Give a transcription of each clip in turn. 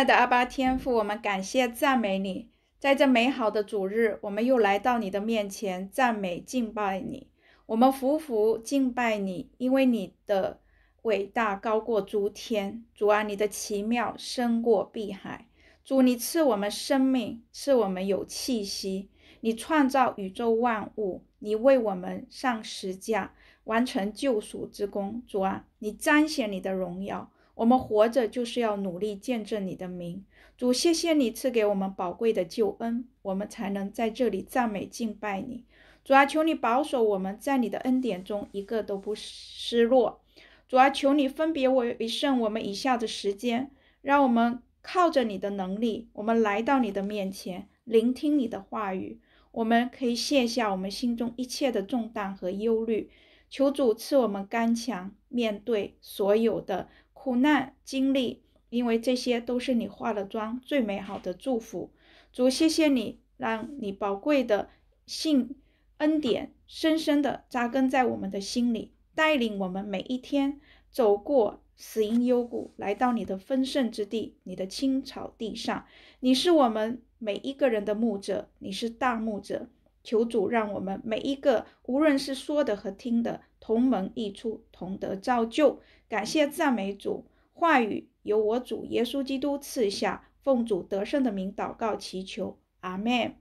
爱的阿巴天父，我们感谢赞美你，在这美好的主日，我们又来到你的面前，赞美敬拜你。我们服服敬拜你，因为你的伟大高过诸天，主啊，你的奇妙深过碧海。主，你赐我们生命，赐我们有气息。你创造宇宙万物，你为我们上十架，完成救赎之功。主啊，你彰显你的荣耀。我们活着就是要努力见证你的名，主，谢谢你赐给我们宝贵的救恩，我们才能在这里赞美敬拜你。主啊，求你保守我们在你的恩典中一个都不失落。主啊，求你分别为圣我们以下的时间，让我们靠着你的能力，我们来到你的面前，聆听你的话语。我们可以卸下我们心中一切的重担和忧虑，求主赐我们刚强，面对所有的。苦难经历，因为这些都是你化了妆最美好的祝福。主，谢谢你让你宝贵的信恩典深深的扎根在我们的心里，带领我们每一天走过死荫幽谷，来到你的丰盛之地，你的青草地上。你是我们每一个人的牧者，你是大牧者。求主让我们每一个，无论是说的和听的，同门一出，同德造就。感谢赞美主，话语由我主耶稣基督赐下，奉主得胜的名祷告祈求，阿门。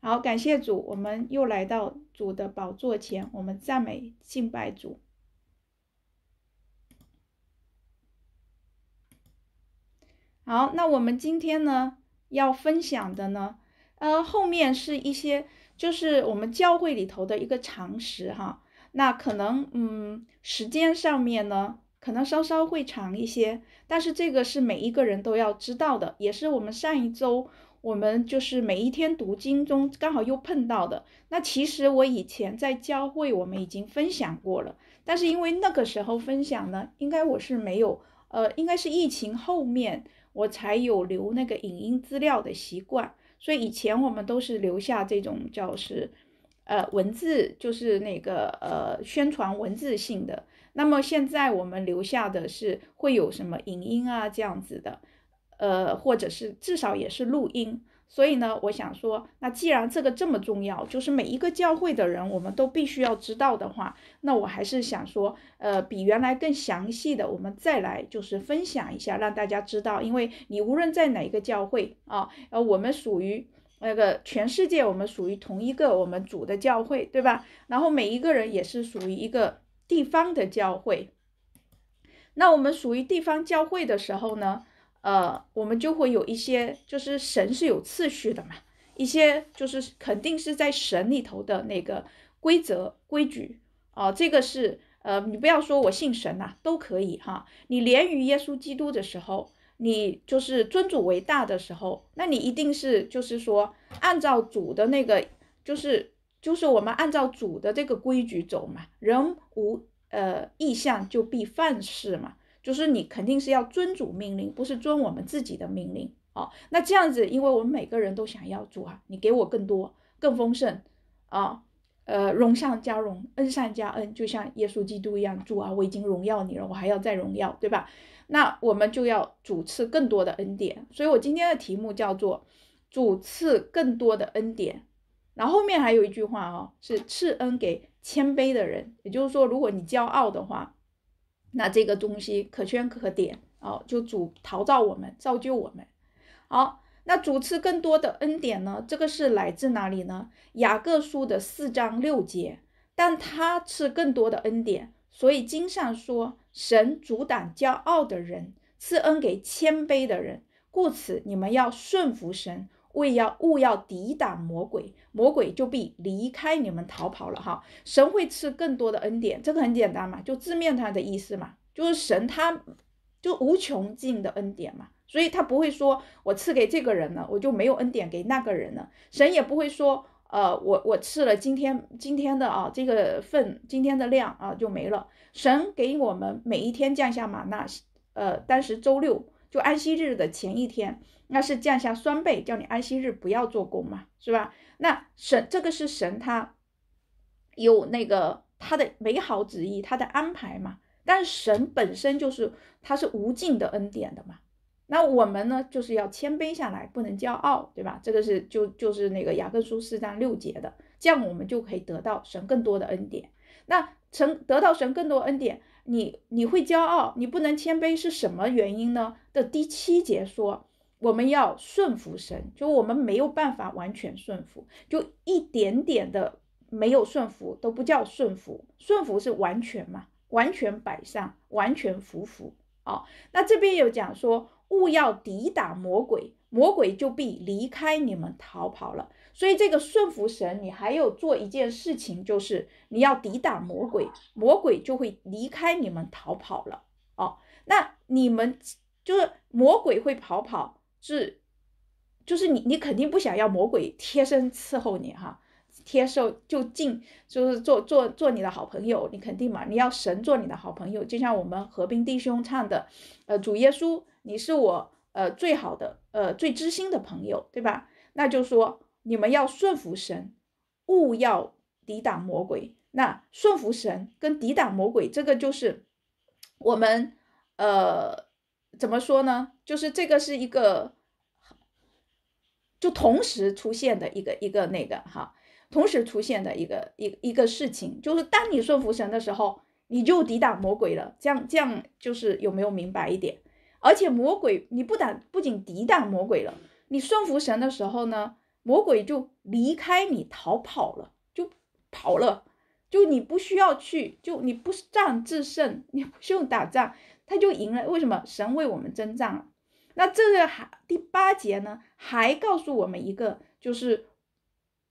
好，感谢主，我们又来到主的宝座前，我们赞美敬拜主。好，那我们今天呢要分享的呢，呃，后面是一些就是我们教会里头的一个常识哈。那可能，嗯，时间上面呢，可能稍稍会长一些，但是这个是每一个人都要知道的，也是我们上一周我们就是每一天读经中刚好又碰到的。那其实我以前在教会我们已经分享过了，但是因为那个时候分享呢，应该我是没有，呃，应该是疫情后面我才有留那个影音资料的习惯，所以以前我们都是留下这种叫是呃，文字就是那个呃，宣传文字性的。那么现在我们留下的是会有什么影音啊这样子的，呃，或者是至少也是录音。所以呢，我想说，那既然这个这么重要，就是每一个教会的人我们都必须要知道的话，那我还是想说，呃，比原来更详细的，我们再来就是分享一下，让大家知道，因为你无论在哪个教会啊，呃，我们属于。那个，全世界我们属于同一个我们主的教会，对吧？然后每一个人也是属于一个地方的教会。那我们属于地方教会的时候呢，呃，我们就会有一些，就是神是有次序的嘛，一些就是肯定是在神里头的那个规则规矩啊，这个是呃，你不要说我信神呐，都可以哈。你连于耶稣基督的时候。你就是尊主为大的时候，那你一定是就是说，按照主的那个，就是就是我们按照主的这个规矩走嘛。人无呃意向就必犯事嘛，就是你肯定是要尊主命令，不是尊我们自己的命令哦。那这样子，因为我们每个人都想要主啊，你给我更多、更丰盛啊。呃，荣上加荣，恩上加恩，就像耶稣基督一样，主啊，我已经荣耀你了，我还要再荣耀，对吧？那我们就要主赐更多的恩典。所以我今天的题目叫做“主赐更多的恩典”。然后后面还有一句话哦，是赐恩给谦卑的人，也就是说，如果你骄傲的话，那这个东西可圈可点哦，就主陶造我们，造就我们。好。那主赐更多的恩典呢？这个是来自哪里呢？雅各书的四章六节，但他是更多的恩典。所以经上说，神阻挡骄傲的人，赐恩给谦卑的人。故此，你们要顺服神，为要勿要抵挡魔鬼，魔鬼就必离开你们逃跑了哈。神会赐更多的恩典，这个很简单嘛，就字面上的意思嘛，就是神他就无穷尽的恩典嘛。所以他不会说我赐给这个人了，我就没有恩典给那个人了。神也不会说，呃，我我赐了今天今天的啊这个份今天的量啊就没了。神给我们每一天降下玛纳，呃，当时周六就安息日的前一天，那是降下双倍，叫你安息日不要做工嘛，是吧？那神这个是神他有那个他的美好旨意，他的安排嘛。但是神本身就是他是无尽的恩典的嘛。那我们呢，就是要谦卑下来，不能骄傲，对吧？这个是就就是那个雅各书四章六节的，这样我们就可以得到神更多的恩典。那成得到神更多恩典，你你会骄傲，你不能谦卑，是什么原因呢？的第七节说，我们要顺服神，就我们没有办法完全顺服，就一点点的没有顺服都不叫顺服，顺服是完全嘛？完全摆上，完全服服。哦，那这边有讲说。勿要抵挡魔鬼，魔鬼就必离开你们逃跑了。所以这个顺服神，你还有做一件事情，就是你要抵挡魔鬼，魔鬼就会离开你们逃跑了。哦，那你们就是魔鬼会逃跑，是，就是你你肯定不想要魔鬼贴身伺候你哈，贴身就近就是做做做你的好朋友，你肯定嘛，你要神做你的好朋友，就像我们和平弟兄唱的，呃，主耶稣。你是我呃最好的呃最知心的朋友，对吧？那就说你们要顺服神，勿要抵挡魔鬼。那顺服神跟抵挡魔鬼，这个就是我们呃怎么说呢？就是这个是一个就同时出现的一个一个那个哈，同时出现的一个一一个事情，就是当你顺服神的时候，你就抵挡魔鬼了。这样这样就是有没有明白一点？而且魔鬼，你不打，不仅抵挡魔鬼了，你顺服神的时候呢，魔鬼就离开你逃跑了，就跑了，就你不需要去，就你不战自胜，你不用打仗，他就赢了。为什么？神为我们征战了。那这个还第八节呢，还告诉我们一个，就是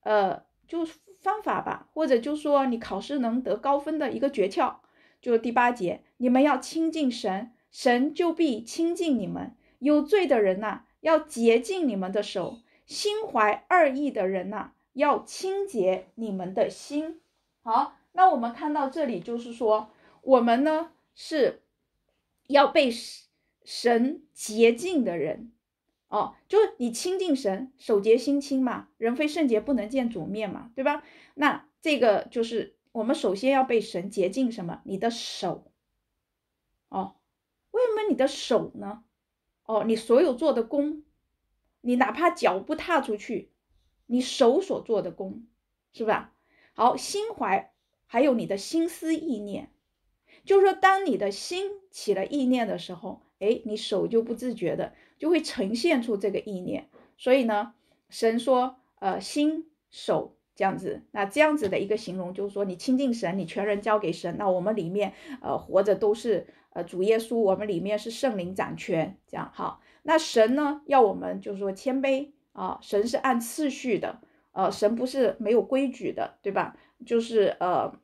呃，就是方法吧，或者就说你考试能得高分的一个诀窍，就是第八节，你们要亲近神。神就必亲近你们，有罪的人呐，要洁净你们的手；心怀二意的人呐，要清洁你们的心。好，那我们看到这里，就是说我们呢是要被神洁净的人哦，就是你亲近神，手洁心清嘛，人非圣洁不能见主面嘛，对吧？那这个就是我们首先要被神洁净什么？你的手。为什么你的手呢？哦，你所有做的功，你哪怕脚不踏出去，你手所做的功，是吧？好，心怀还有你的心思意念，就是说，当你的心起了意念的时候，哎，你手就不自觉的就会呈现出这个意念。所以呢，神说，呃，心手这样子，那这样子的一个形容，就是说你亲近神，你全人交给神。那我们里面，呃，活着都是。呃，主耶稣，我们里面是圣灵掌权，这样好。那神呢，要我们就是说谦卑啊。神是按次序的，呃，神不是没有规矩的，对吧？就是呃，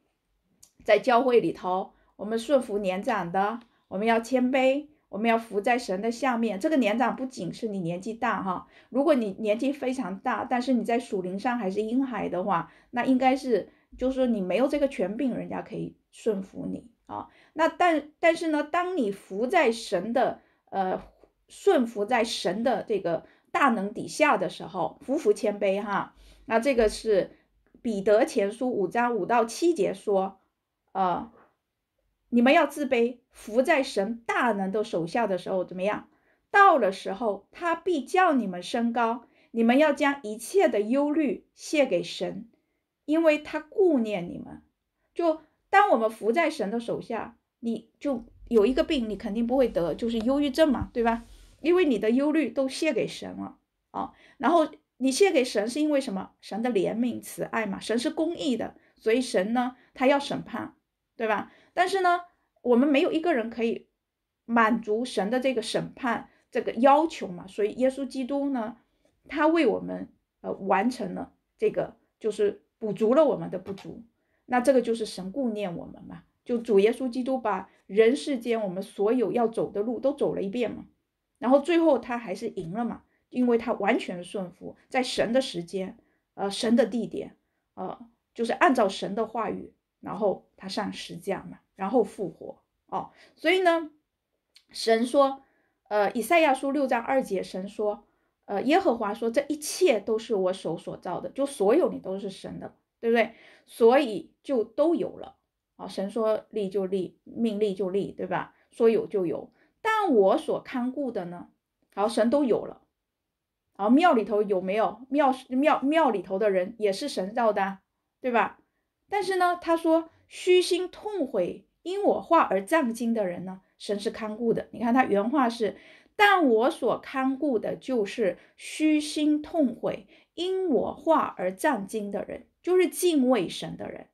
在教会里头，我们顺服年长的，我们要谦卑，我们要服在神的下面。这个年长不仅是你年纪大哈，如果你年纪非常大，但是你在属灵上还是婴孩的话，那应该是就是说你没有这个权柄，人家可以顺服你。啊，那但但是呢，当你服在神的呃顺服在神的这个大能底下的时候，服服谦卑哈。那这个是彼得前书五章五到七节说，呃，你们要自卑，服在神大能的手下的时候怎么样？到了时候，他必叫你们升高。你们要将一切的忧虑卸给神，因为他顾念你们。就。当我们伏在神的手下，你就有一个病，你肯定不会得，就是忧郁症嘛，对吧？因为你的忧虑都泄给神了，啊。然后你泄给神是因为什么？神的怜悯慈爱嘛，神是公义的，所以神呢，他要审判，对吧？但是呢，我们没有一个人可以满足神的这个审判这个要求嘛，所以耶稣基督呢，他为我们呃完成了这个，就是补足了我们的不足。那这个就是神顾念我们嘛？就主耶稣基督把人世间我们所有要走的路都走了一遍嘛，然后最后他还是赢了嘛，因为他完全顺服在神的时间，呃，神的地点，呃，就是按照神的话语，然后他上十架嘛，然后复活哦。所以呢，神说，呃，以赛亚书六章二节，神说，呃，耶和华说这一切都是我手所造的，就所有你都是神的，对不对？所以。就都有了，啊。神说立就立，命立就立，对吧？说有就有，但我所看顾的呢？好，神都有了，啊，庙里头有没有？庙庙庙里头的人也是神造的，对吧？但是呢，他说虚心痛悔因我话而赞经的人呢，神是看顾的。你看他原话是：但我所看顾的就是虚心痛悔因我话而赞经的人，就是敬畏神的人。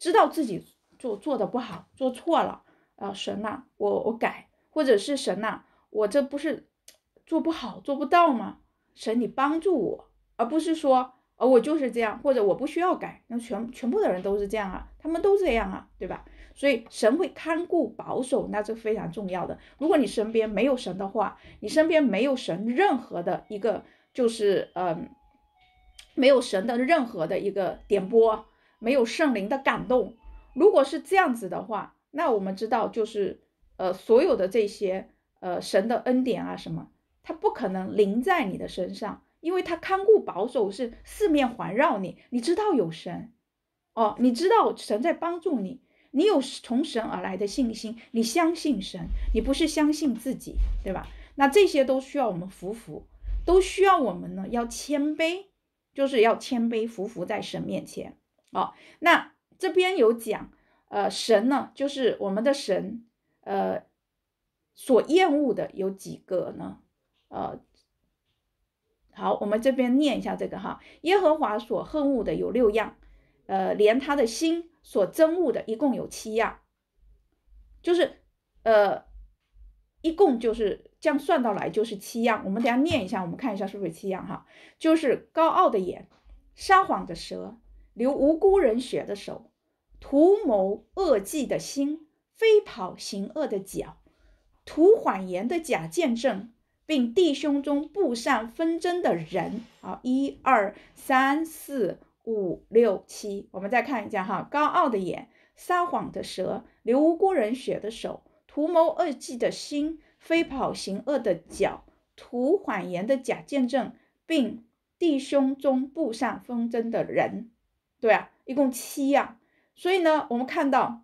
知道自己做做的不好，做错了，啊，神呐，我我改，或者是神呐，我这不是做不好，做不到吗？神，你帮助我，而不是说，呃，我就是这样，或者我不需要改，那全全部的人都是这样啊，他们都这样啊，对吧？所以神会看顾保守，那是非常重要的。如果你身边没有神的话，你身边没有神，任何的一个就是，嗯，没有神的任何的一个点拨。没有圣灵的感动，如果是这样子的话，那我们知道就是，呃，所有的这些，呃，神的恩典啊什么，它不可能临在你的身上，因为它看顾保守是四面环绕你。你知道有神，哦，你知道神在帮助你，你有从神而来的信心，你相信神，你不是相信自己，对吧？那这些都需要我们服服，都需要我们呢要谦卑，就是要谦卑服服在神面前。哦，那这边有讲，呃，神呢，就是我们的神，呃，所厌恶的有几个呢？呃，好，我们这边念一下这个哈，耶和华所恨恶的有六样，呃，连他的心所憎恶的，一共有七样，就是，呃，一共就是这样算到来就是七样。我们等下念一下，我们看一下是不是七样哈，就是高傲的眼，撒谎的舌。流无辜人血的手，图谋恶计的心，飞跑行恶的脚，图谎言的假见证，并弟兄中布上纷争的人。好，一二三四五六七，我们再看一下哈。高傲的眼，撒谎的舌，流无辜人血的手，图谋恶计的心，飞跑行恶的脚，图谎言的假见证，并弟兄中布上纷争的人。对啊，一共七样，所以呢，我们看到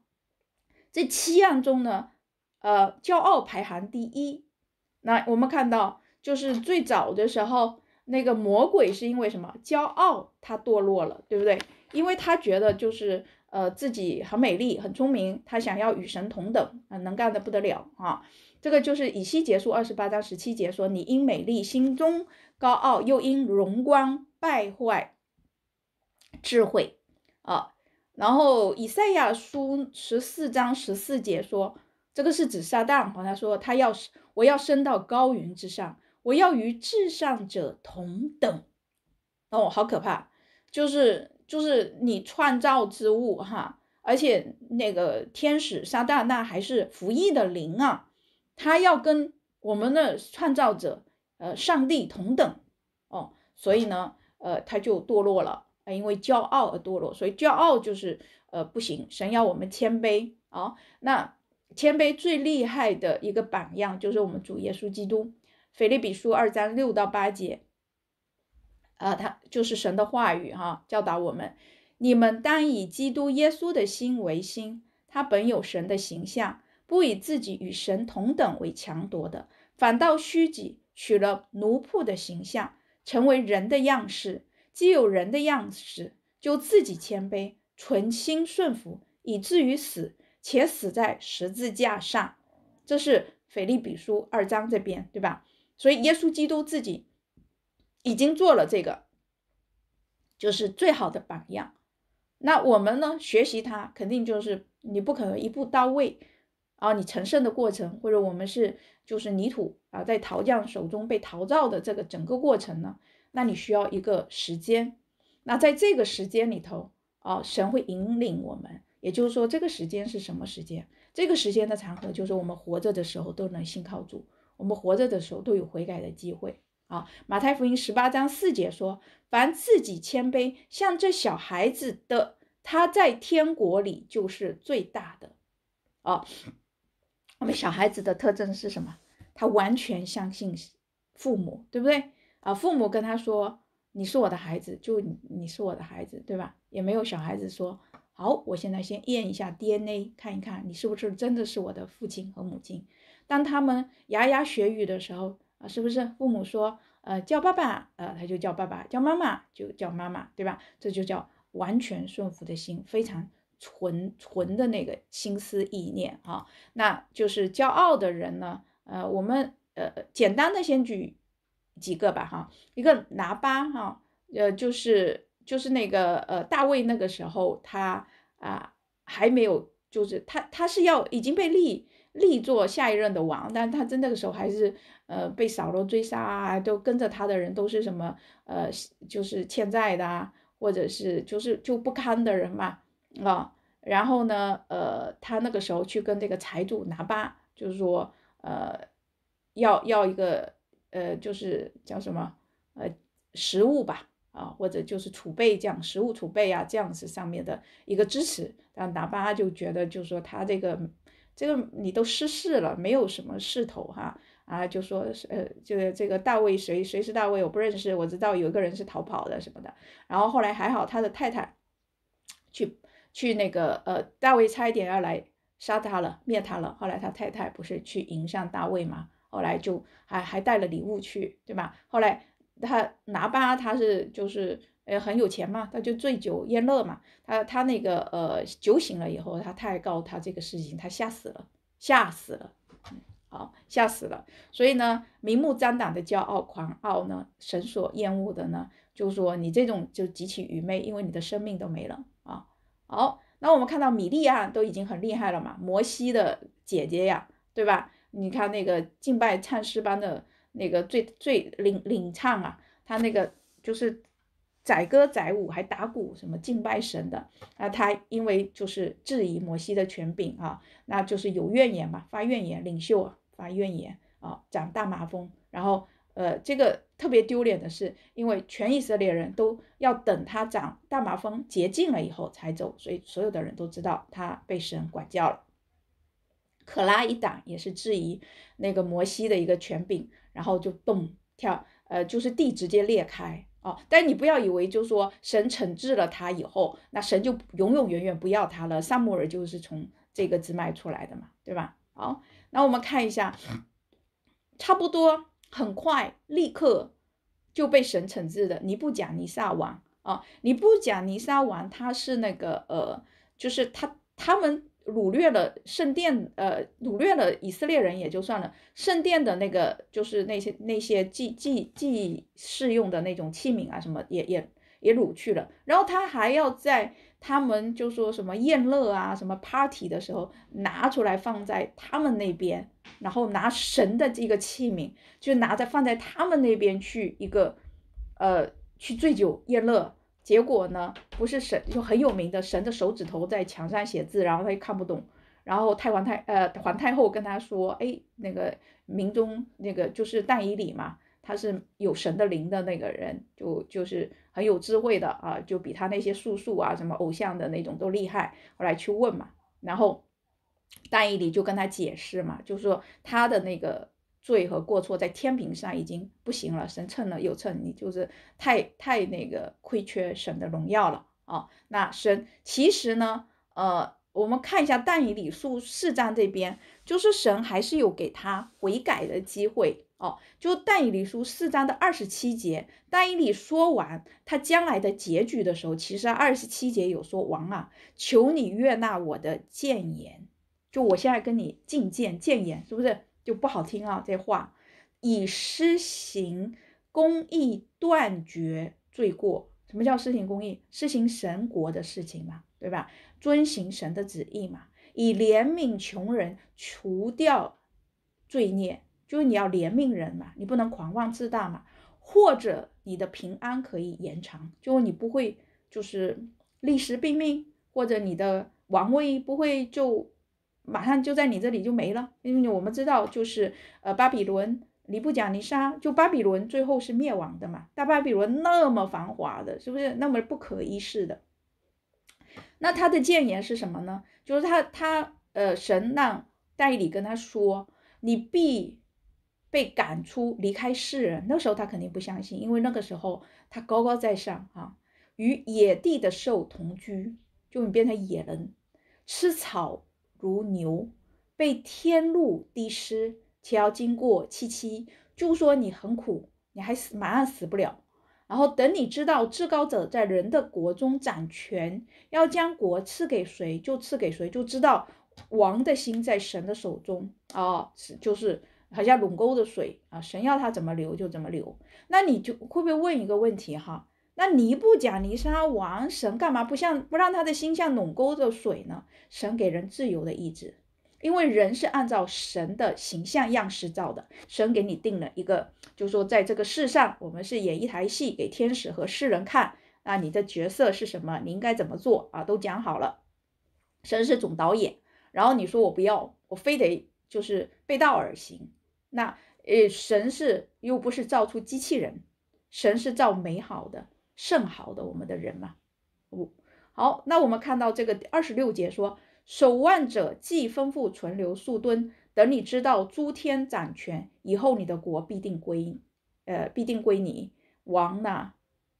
这七样中呢，呃，骄傲排行第一。那我们看到，就是最早的时候，那个魔鬼是因为什么？骄傲，他堕落了，对不对？因为他觉得就是呃自己很美丽、很聪明，他想要与神同等，啊，能干的不得了啊。这个就是以西结束二十八章十七节说：“你因美丽心中高傲，又因荣光败坏。”智慧，啊，然后以赛亚书十四章十四节说，这个是指撒旦，他说他要我要升到高云之上，我要与至上者同等。哦，好可怕，就是就是你创造之物哈，而且那个天使撒旦那还是服役的灵啊，他要跟我们的创造者，呃，上帝同等哦，所以呢，呃，他就堕落了。啊，因为骄傲而堕落，所以骄傲就是呃不行。神要我们谦卑啊，那谦卑最厉害的一个榜样就是我们主耶稣基督。腓立比书二章六到八节，呃，他就是神的话语哈，教导我们：你们当以基督耶稣的心为心，他本有神的形象，不以自己与神同等为强夺的，反倒虚己，取了奴仆的形象，成为人的样式。既有人的样式，就自己谦卑、存心顺服，以至于死，且死在十字架上。这是腓立比书二章这边，对吧？所以耶稣基督自己已经做了这个，就是最好的榜样。那我们呢？学习他，肯定就是你不可能一步到位啊！你成圣的过程，或者我们是就是泥土啊，在陶匠手中被陶造的这个整个过程呢？那你需要一个时间，那在这个时间里头啊，神会引领我们。也就是说，这个时间是什么时间？这个时间的场合就是我们活着的时候都能信靠主，我们活着的时候都有悔改的机会啊。马太福音十八章四节说：“凡自己谦卑，像这小孩子的，他在天国里就是最大的。”啊，那么小孩子的特征是什么？他完全相信父母，对不对？啊，父母跟他说：“你是我的孩子，就你是我的孩子，对吧？”也没有小孩子说：“好，我现在先验一下 DNA，看一看你是不是真的是我的父亲和母亲。”当他们牙牙学语的时候啊，是不是父母说：“呃，叫爸爸，呃，他就叫爸爸；叫妈妈，就叫妈妈，对吧？”这就叫完全顺服的心，非常纯纯的那个心思意念啊。那就是骄傲的人呢，呃，我们呃简单的先举。几个吧，哈，一个拿巴，哈，呃，就是就是那个呃大卫那个时候他啊还没有，就是他他是要已经被立立做下一任的王，但是他真那个时候还是呃被扫罗追杀啊，都跟着他的人都是什么呃就是欠债的啊，或者是就是就不堪的人嘛啊，然后呢呃他那个时候去跟这个财主拿巴，就是说呃要要一个。呃，就是叫什么呃，食物吧，啊，或者就是储备这样，食物储备啊，这样子上面的一个支持。但达巴就觉得，就是说他这个这个你都失势了，没有什么势头哈啊，就说呃，就是这个大卫谁谁是大卫，我不认识，我知道有一个人是逃跑的什么的。然后后来还好，他的太太去去那个呃，大卫差一点要来杀他了，灭他了。后来他太太不是去迎上大卫吗？后来就还还带了礼物去，对吧？后来他拿巴他是就是呃很有钱嘛，他就醉酒宴乐嘛。他他那个呃酒醒了以后，他太告他这个事情，他吓死了，吓死了，好吓死了。所以呢，明目张胆的骄傲狂傲呢，神所厌恶的呢，就是说你这种就极其愚昧，因为你的生命都没了啊。好，那我们看到米利亚都已经很厉害了嘛，摩西的姐姐呀，对吧？你看那个敬拜唱诗班的那个最最领领唱啊，他那个就是载歌载舞还打鼓什么敬拜神的啊，他因为就是质疑摩西的权柄啊，那就是有怨言嘛，发怨言，领袖啊发怨言啊，长大麻风，然后呃，这个特别丢脸的是，因为全以色列人都要等他长大麻风洁净了以后才走，所以所有的人都知道他被神管教了。可拉一党也是质疑那个摩西的一个权柄，然后就蹦跳，呃，就是地直接裂开哦。但你不要以为就说神惩治了他以后，那神就永永远远不要他了。萨母尔就是从这个支脉出来的嘛，对吧？好，那我们看一下，差不多很快立刻就被神惩治的。尼布甲尼撒王啊，你不讲尼撒王，他是那个呃，就是他他们。掳掠了圣殿，呃，掳掠了以色列人也就算了，圣殿的那个就是那些那些祭祭祭祀用的那种器皿啊，什么也也也掳去了。然后他还要在他们就说什么宴乐啊，什么 party 的时候拿出来放在他们那边，然后拿神的这个器皿就拿着放在他们那边去一个，呃，去醉酒宴乐。结果呢，不是神就很有名的神的手指头在墙上写字，然后他又看不懂。然后太皇太呃皇太后跟他说，哎，那个明中那个就是戴以礼嘛，他是有神的灵的那个人，就就是很有智慧的啊，就比他那些术数啊什么偶像的那种都厉害。后来去问嘛，然后戴以礼就跟他解释嘛，就说他的那个。罪和过错在天平上已经不行了，神称了又称，你就是太太那个亏缺神的荣耀了啊！那神其实呢，呃，我们看一下但以理书四章这边，就是神还是有给他悔改的机会哦。就但以理书四章的二十七节，但以理说完他将来的结局的时候，其实二十七节有说王啊，求你悦纳我的谏言，就我现在跟你进谏谏言，是不是？就不好听啊，这话，以施行公义断绝罪过，什么叫施行公义？施行神国的事情嘛，对吧？遵行神的旨意嘛，以怜悯穷人除掉罪孽，就是你要怜悯人嘛，你不能狂妄自大嘛，或者你的平安可以延长，就你不会就是历时毙命，或者你的王位不会就。马上就在你这里就没了，因为我们知道就是呃巴比伦，你不讲尼杀，就巴比伦最后是灭亡的嘛。大巴比伦那么繁华的，是不是那么不可一世的？那他的谏言是什么呢？就是他他呃神让丹尼跟他说，你必被赶出离开世人。那时候他肯定不相信，因为那个时候他高高在上啊，与野地的兽同居，就你变成野人，吃草。如牛被天路滴湿，且要经过七七，就说你很苦，你还死马上死不了。然后等你知道至高者在人的国中掌权，要将国赐给谁就赐给谁，就知道王的心在神的手中。啊，是就是好像垄沟的水啊，神要它怎么流就怎么流。那你就会不会问一个问题哈？那尼布贾尼沙王神干嘛不像不让他的心像垄沟的水呢？神给人自由的意志，因为人是按照神的形象样式造的。神给你定了一个，就说在这个世上，我们是演一台戏给天使和世人看。那你的角色是什么？你应该怎么做啊？都讲好了。神是总导演，然后你说我不要，我非得就是背道而行。那呃，神是又不是造出机器人，神是造美好的。甚好的，我们的人嘛，五好。那我们看到这个二十六节说，守望者既吩咐存留数吨，等你知道诸天掌权以后，你的国必定归呃，必定归你王呢。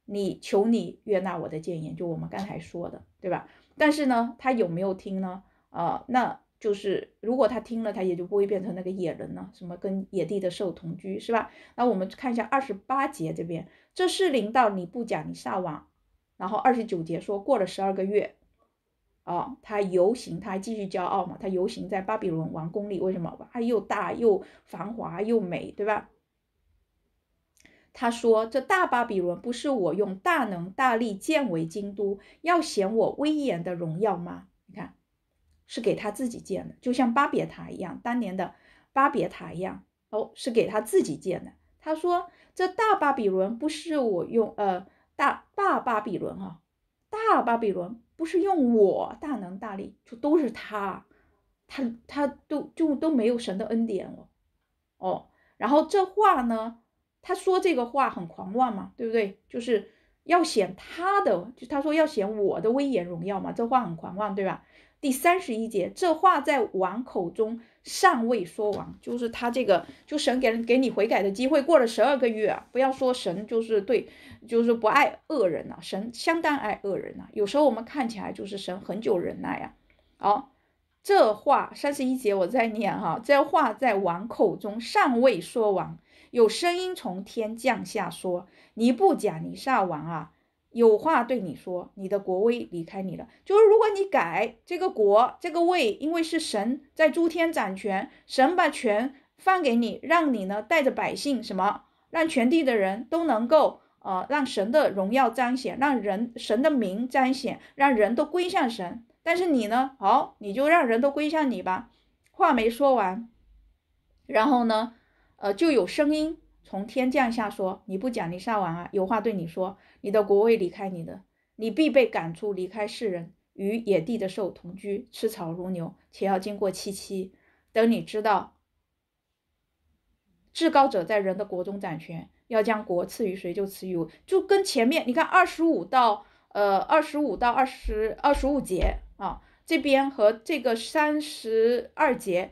你求你悦纳我的谏言，就我们刚才说的，对吧？但是呢，他有没有听呢？啊，那。就是如果他听了，他也就不会变成那个野人了。什么跟野地的兽同居，是吧？那我们看一下二十八节这边，这是领导你不讲你撒网，然后二十九节说过了十二个月，哦，他游行，他还继续骄傲嘛？他游行在巴比伦王宫里，为什么？他又大又繁华又美，对吧？他说这大巴比伦不是我用大能大力建为京都，要显我威严的荣耀吗？你看。是给他自己建的，就像巴别塔一样，当年的巴别塔一样。哦，是给他自己建的。他说：“这大巴比伦不是我用，呃，大大巴比伦啊，大巴比伦不是用我大能大力，就都是他，他他都就都没有神的恩典哦哦。然后这话呢，他说这个话很狂妄嘛，对不对？就是要显他的，就他说要显我的威严荣耀嘛，这话很狂妄，对吧？”第三十一节，这话在王口中尚未说完，就是他这个，就神给人给你悔改的机会。过了十二个月，不要说神就是对，就是不爱恶人呐，神相当爱恶人呐。有时候我们看起来就是神很久忍耐啊。好，这话三十一节我在念哈，这话在王口中尚未说完，有声音从天降下说：“你不讲，你撒王啊。”有话对你说，你的国威离开你了。就是如果你改这个国这个位，因为是神在诸天掌权，神把权放给你，让你呢带着百姓什么，让全地的人都能够呃让神的荣耀彰显，让人神的名彰显，让人都归向神。但是你呢，好你就让人都归向你吧。话没说完，然后呢，呃就有声音。从天降下说，你不讲你撒网啊！有话对你说，你的国会离开你的，你必被赶出，离开世人，与野地的兽同居，吃草如牛，且要经过七七。等你知道，至高者在人的国中掌权，要将国赐予谁就赐予就跟前面你看二十五到呃二十五到二十二十五节啊，这边和这个三十二节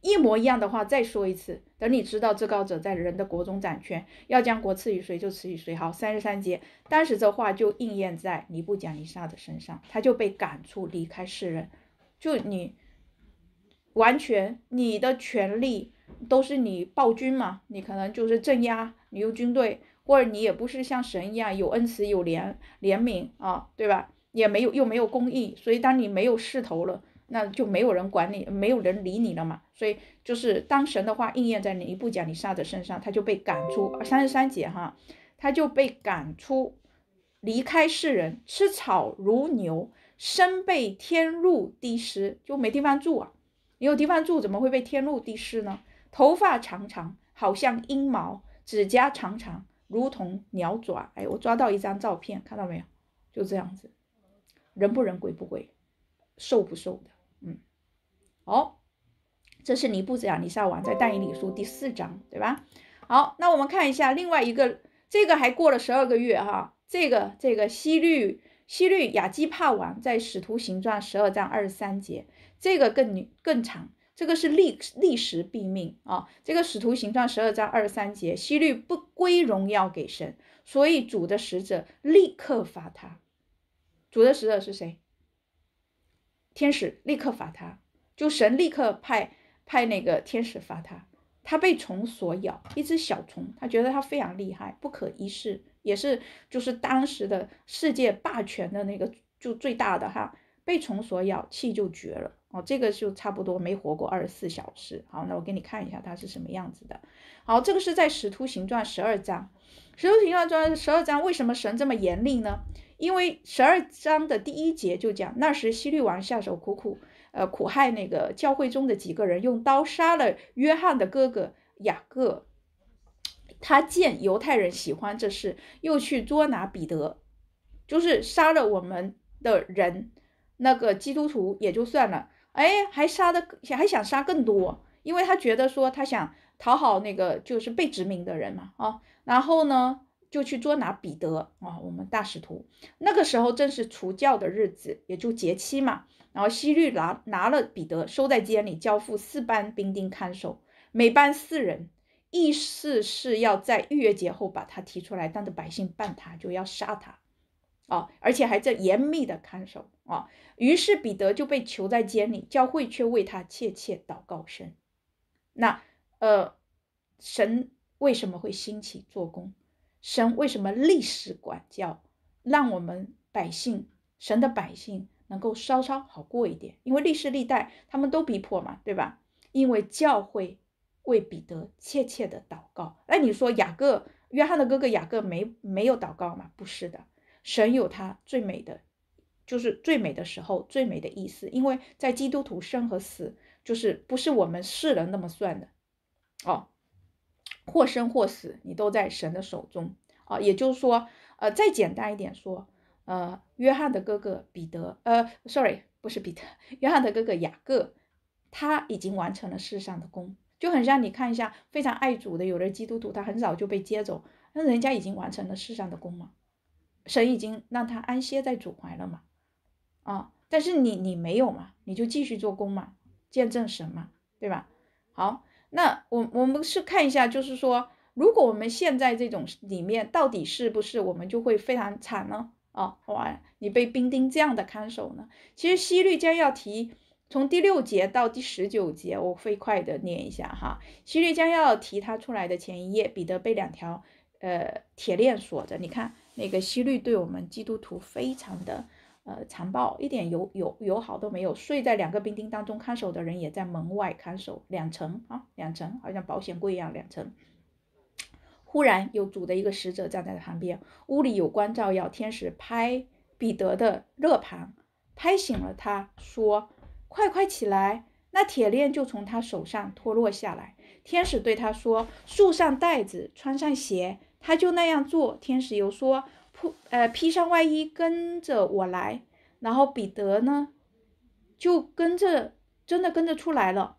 一模一样的话，再说一次。等你知道至高者在人的国中掌权，要将国赐予谁就赐予谁。好，三十三节，当时这话就应验在尼布甲尼撒的身上，他就被赶出离开世人。就你完全你的权利都是你暴君嘛？你可能就是镇压，你用军队，或者你也不是像神一样有恩慈有怜怜悯啊，对吧？也没有又没有公义，所以当你没有势头了。那就没有人管你，没有人理你了嘛。所以就是当神的话应验在尼布甲尼撒的身上，他就被赶出三十三节哈，他就被赶出，离开世人，吃草如牛，身被天入地湿，就没地方住啊。有地方住怎么会被天入地湿呢？头发长长，好像阴毛；指甲长长，如同鸟爪。哎，我抓到一张照片，看到没有？就这样子，人不人，鬼不鬼，瘦不瘦的。好，这是尼布亚尼撒王在《但以理书》第四章，对吧？好，那我们看一下另外一个，这个还过了十二个月哈。这个这个西律西律亚基帕王在《使徒行状》十二章二十三节，这个更更长，这个是历历时毙命啊。这个《使徒行状》十二章二十三节，西律不归荣耀给神，所以主的使者立刻罚他。主的使者是谁？天使立刻罚他。就神立刻派派那个天使罚他，他被虫所咬，一只小虫，他觉得他非常厉害，不可一世，也是就是当时的世界霸权的那个就最大的哈，被虫所咬，气就绝了哦，这个就差不多没活过二十四小时。好，那我给你看一下他是什么样子的。好，这个是在使徒行传十二章，使徒行传十二章为什么神这么严厉呢？因为十二章的第一节就讲那时希律王下手，苦苦。呃，苦害那个教会中的几个人，用刀杀了约翰的哥哥雅各。他见犹太人喜欢这事，又去捉拿彼得，就是杀了我们的人，那个基督徒也就算了，哎，还杀的还想杀更多，因为他觉得说他想讨好那个就是被殖民的人嘛，啊，然后呢就去捉拿彼得啊，我们大使徒，那个时候正是除教的日子，也就节期嘛。然后西律拿拿了彼得收在监里，交付四班兵丁看守，每班四人，意思是要在逾越节后把他提出来，当着百姓办他就要杀他，啊，而且还在严密的看守啊。于是彼得就被囚在监里，教会却为他切切祷告神。那呃，神为什么会兴起做工？神为什么历史管教，让我们百姓，神的百姓？能够稍稍好过一点，因为历世历代他们都逼迫嘛，对吧？因为教会为彼得切切的祷告。哎，你说雅各、约翰的哥哥雅各没没有祷告吗？不是的，神有他最美的，就是最美的时候、最美的意思。因为在基督徒生和死，就是不是我们世人那么算的哦，或生或死，你都在神的手中啊。也就是说，呃，再简单一点说。呃，约翰的哥哥彼得，呃，sorry，不是彼得，约翰的哥哥雅各，他已经完成了世上的功，就很像你看一下，非常爱主的有的基督徒，他很早就被接走，那人家已经完成了世上的功嘛，神已经让他安歇在主怀了嘛，啊，但是你你没有嘛，你就继续做工嘛，见证神嘛，对吧？好，那我我们是看一下，就是说，如果我们现在这种里面，到底是不是我们就会非常惨呢？哦，哇！你被兵丁这样的看守呢？其实希律将要提，从第六节到第十九节，我飞快的念一下哈。希律将要提他出来的前一页，彼得被两条呃铁链锁着。你看那个希律对我们基督徒非常的呃残暴，一点友友友好都没有。睡在两个兵丁当中看守的人，也在门外看守两层啊，两层好像保险柜一样，两层。忽然，有主的一个使者站在旁边，屋里有光照耀，天使拍彼得的肋旁，拍醒了他，说：“快快起来！”那铁链就从他手上脱落下来。天使对他说：“束上带子，穿上鞋。”他就那样做。天使又说：“披呃披上外衣，跟着我来。”然后彼得呢，就跟着，真的跟着出来了。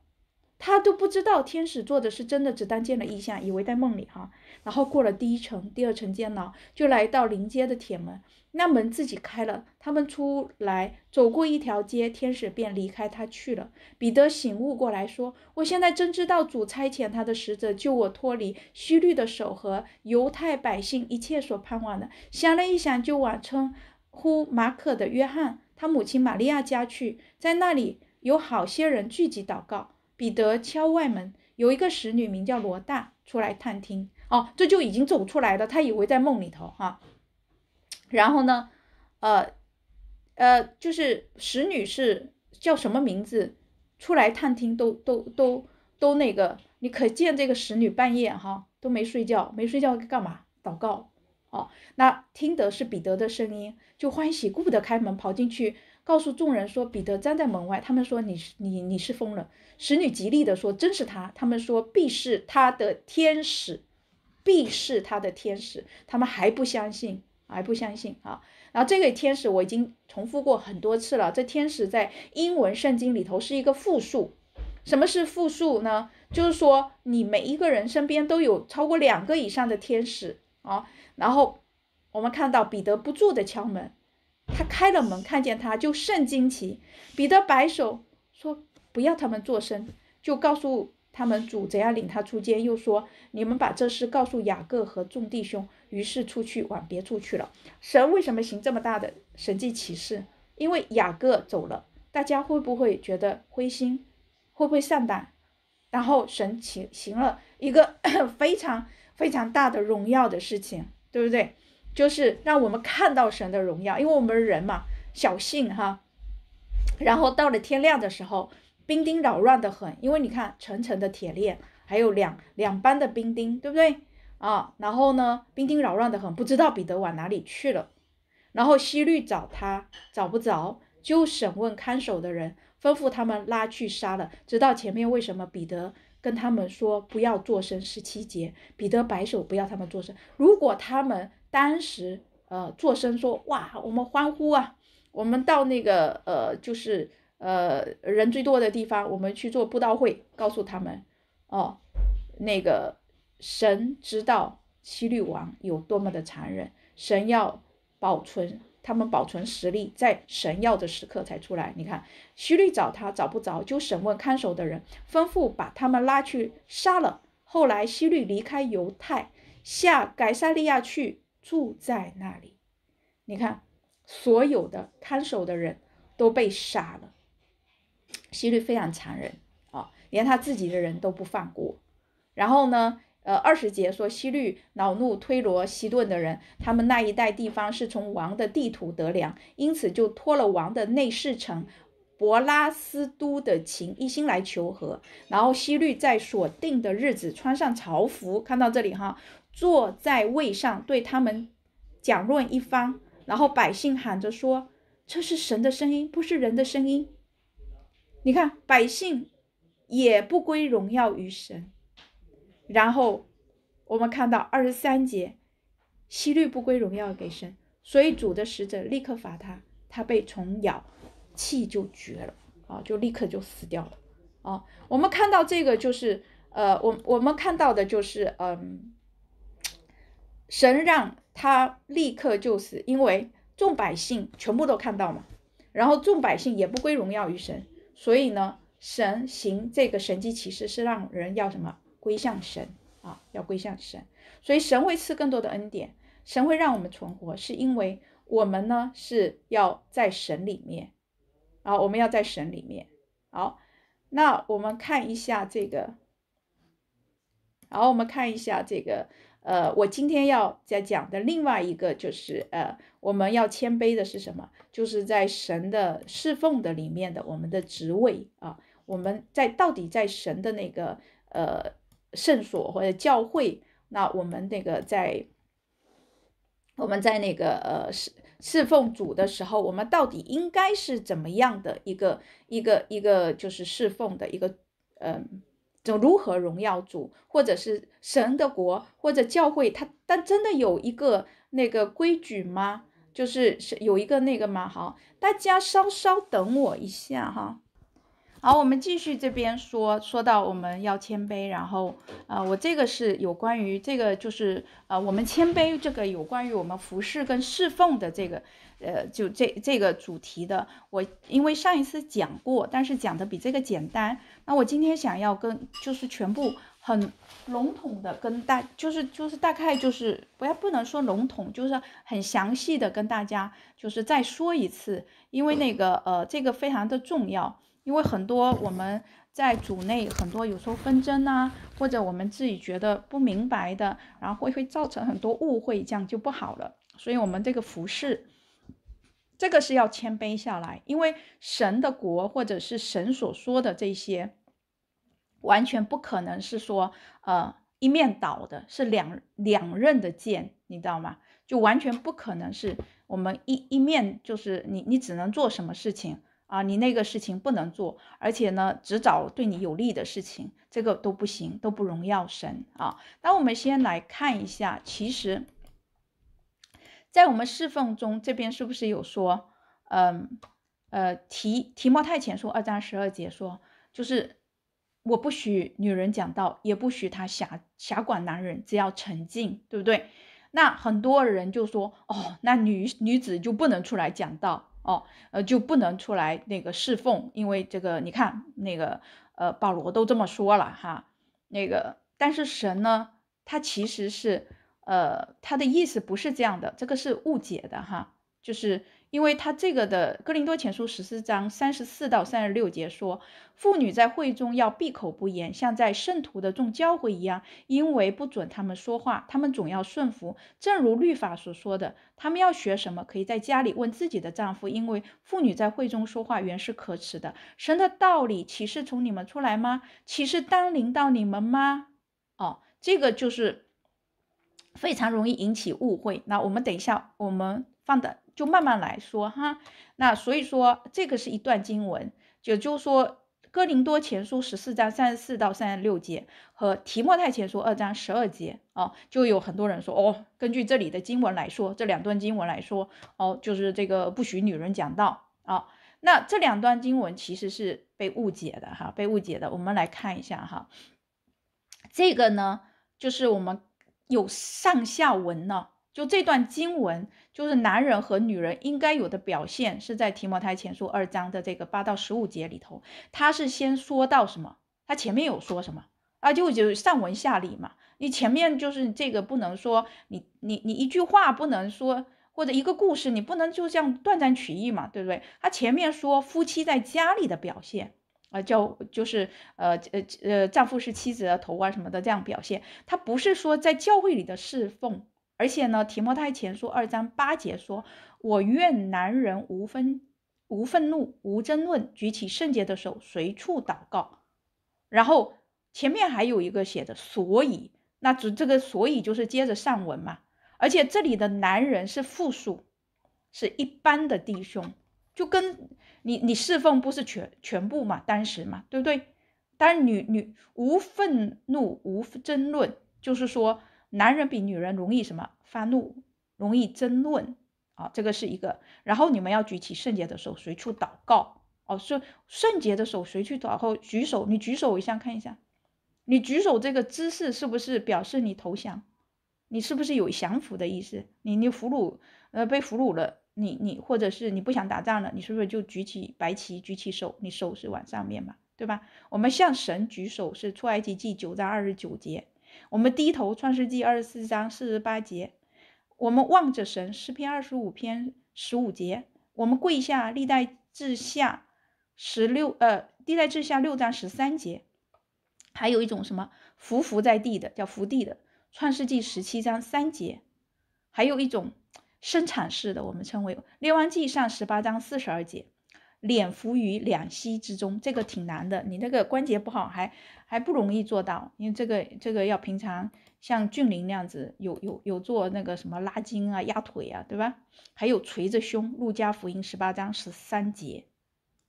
他都不知道天使做的是真的，只当见了异象，以为在梦里哈。然后过了第一层、第二层监牢，就来到临街的铁门，那门自己开了。他们出来，走过一条街，天使便离开他去了。彼得醒悟过来，说：“我现在真知道主差遣他的使者救我脱离虚律的手和犹太百姓一切所盼望的。”想了一想，就往称呼马可的约翰他母亲玛利亚家去，在那里有好些人聚集祷告。彼得敲外门，有一个使女名叫罗大出来探听。哦，这就已经走出来了，他以为在梦里头哈。然后呢，呃，呃，就是使女是叫什么名字？出来探听都都都都那个，你可见这个使女半夜哈都没睡觉，没睡觉干嘛？祷告。哦，那听得是彼得的声音，就欢喜，顾不得开门，跑进去。告诉众人说，彼得站在门外。他们说：“你是你，你是疯了。”使女极力的说：“真是他。”他们说：“必是他的天使，必是他的天使。”他们还不相信，还不相信啊！然后这个天使我已经重复过很多次了。这天使在英文圣经里头是一个复数。什么是复数呢？就是说你每一个人身边都有超过两个以上的天使啊。然后我们看到彼得不住的敲门。他开了门，看见他就甚惊奇。彼得摆手说：“不要他们作声。”就告诉他们主怎样领他出监，又说：“你们把这事告诉雅各和众弟兄。”于是出去往别处去了。神为什么行这么大的神迹奇事？因为雅各走了，大家会不会觉得灰心？会不会上当？然后神行行了一个 非常非常大的荣耀的事情，对不对？就是让我们看到神的荣耀，因为我们人嘛，小性哈。然后到了天亮的时候，兵丁扰乱的很，因为你看层层的铁链，还有两两班的兵丁，对不对啊？然后呢，兵丁扰乱的很，不知道彼得往哪里去了。然后西律找他找不着，就审问看守的人，吩咐他们拉去杀了。知道前面为什么彼得跟他们说不要作声？十七节，彼得摆手不要他们作声。如果他们当时，呃，作声说：“哇，我们欢呼啊！我们到那个，呃，就是，呃，人最多的地方，我们去做布道会，告诉他们，哦，那个神知道希律王有多么的残忍，神要保存他们，保存实力，在神要的时刻才出来。你看，希律找他找不着，就审问看守的人，吩咐把他们拉去杀了。后来，希律离开犹太，下改萨利亚去。”住在那里，你看，所有的看守的人都被杀了。希律非常残忍啊，连他自己的人都不放过。然后呢，呃，二十节说，希律恼怒推罗西顿的人，他们那一带地方是从王的地图得粮，因此就托了王的内侍臣博拉斯都的情，一心来求和。然后希律在所定的日子穿上朝服，看到这里哈。坐在位上对他们讲论一番，然后百姓喊着说：“这是神的声音，不是人的声音。”你看，百姓也不归荣耀于神。然后我们看到二十三节，希律不归荣耀给神，所以主的使者立刻罚他，他被虫咬，气就绝了啊，就立刻就死掉了啊。我们看到这个就是，呃，我我们看到的就是，嗯。神让他立刻就死，因为众百姓全部都看到嘛，然后众百姓也不归荣耀于神，所以呢，神行这个神迹其实是让人要什么？归向神啊，要归向神。所以神会赐更多的恩典，神会让我们存活，是因为我们呢是要在神里面啊，我们要在神里面。好，那我们看一下这个，好，我们看一下这个。呃，我今天要再讲的另外一个就是，呃，我们要谦卑的是什么？就是在神的侍奉的里面的我们的职位啊，我们在到底在神的那个呃圣所或者教会，那我们那个在我们在那个呃侍侍奉主的时候，我们到底应该是怎么样的一个一个一个就是侍奉的一个嗯。就如何荣耀主，或者是神的国，或者教会，它但真的有一个那个规矩吗？就是是有一个那个吗？好，大家稍稍等我一下哈。好，我们继续这边说，说到我们要谦卑，然后啊，我这个是有关于这个，就是啊，我们谦卑这个有关于我们服饰跟侍奉的这个。呃，就这这个主题的，我因为上一次讲过，但是讲的比这个简单。那我今天想要跟就是全部很笼统的跟大，就是就是大概就是不要不能说笼统，就是很详细的跟大家就是再说一次，因为那个呃这个非常的重要，因为很多我们在组内很多有时候纷争啊，或者我们自己觉得不明白的，然后会会造成很多误会，这样就不好了。所以我们这个服饰。这个是要谦卑下来，因为神的国或者是神所说的这些，完全不可能是说，呃，一面倒的，是两两刃的剑，你知道吗？就完全不可能是我们一一面就是你，你只能做什么事情啊？你那个事情不能做，而且呢，只找对你有利的事情，这个都不行，都不荣耀神啊。那我们先来看一下，其实。在我们侍奉中，这边是不是有说，嗯，呃，提提摩太前书二章十二节说，就是我不许女人讲道，也不许她辖辖管男人，只要沉静，对不对？那很多人就说，哦，那女女子就不能出来讲道哦，呃，就不能出来那个侍奉，因为这个你看那个，呃，保罗都这么说了哈，那个，但是神呢，他其实是。呃，他的意思不是这样的，这个是误解的哈。就是因为他这个的《哥林多前书》十四章三十四到三十六节说，妇女在会中要闭口不言，像在圣徒的众教会一样，因为不准他们说话，他们总要顺服，正如律法所说的。他们要学什么，可以在家里问自己的丈夫，因为妇女在会中说话原是可耻的。神的道理岂是从你们出来吗？岂是单临到你们吗？哦，这个就是。非常容易引起误会。那我们等一下，我们放的就慢慢来说哈。那所以说，这个是一段经文，就就说哥林多前书十四章三十四到三十六节和提莫太前书二章十二节哦，就有很多人说哦，根据这里的经文来说，这两段经文来说哦，就是这个不许女人讲道啊。那这两段经文其实是被误解的哈，被误解的。我们来看一下哈，这个呢，就是我们。有上下文呢，就这段经文，就是男人和女人应该有的表现，是在提摩太前书二章的这个八到十五节里头。他是先说到什么？他前面有说什么啊？就就上文下理嘛。你前面就是这个不能说你你你一句话不能说，或者一个故事你不能就这样断章取义嘛，对不对？他前面说夫妻在家里的表现。呃，叫就是呃呃呃，丈夫是妻子的头啊什么的，这样表现。他不是说在教会里的侍奉，而且呢，提摩太前书二章八节说：“我愿男人无分无愤怒无争论，举起圣洁的手，随处祷告。”然后前面还有一个写的，所以那只这个所以就是接着上文嘛。而且这里的男人是复数，是一般的弟兄，就跟。你你侍奉不是全全部嘛，当时嘛，对不对？但女女无愤怒，无争论，就是说男人比女人容易什么发怒，容易争论啊，这个是一个。然后你们要举起圣洁的手，随处祷告哦，是圣洁的手，随处祷告，举手，你举手一下看一下，你举手这个姿势是不是表示你投降？你是不是有降服的意思？你你俘虏，呃，被俘虏了。你你或者是你不想打仗了，你是不是就举起白旗举起手？你手是往上面嘛，对吧？我们向神举手是出埃及记九章二十九节，我们低头创世纪二十四章四十八节，我们望着神诗篇二十五篇十五节，我们跪下历代志下十六呃历代志下六章十三节，还有一种什么伏伏在地的叫伏地的创世纪十七章三节，还有一种。生产式的，我们称为《列王纪上》十八章四十二节，脸伏于两膝之中，这个挺难的。你那个关节不好，还还不容易做到。因为这个，这个要平常像俊林那样子，有有有做那个什么拉筋啊、压腿啊，对吧？还有捶着胸，《路加福音》十八章十三节，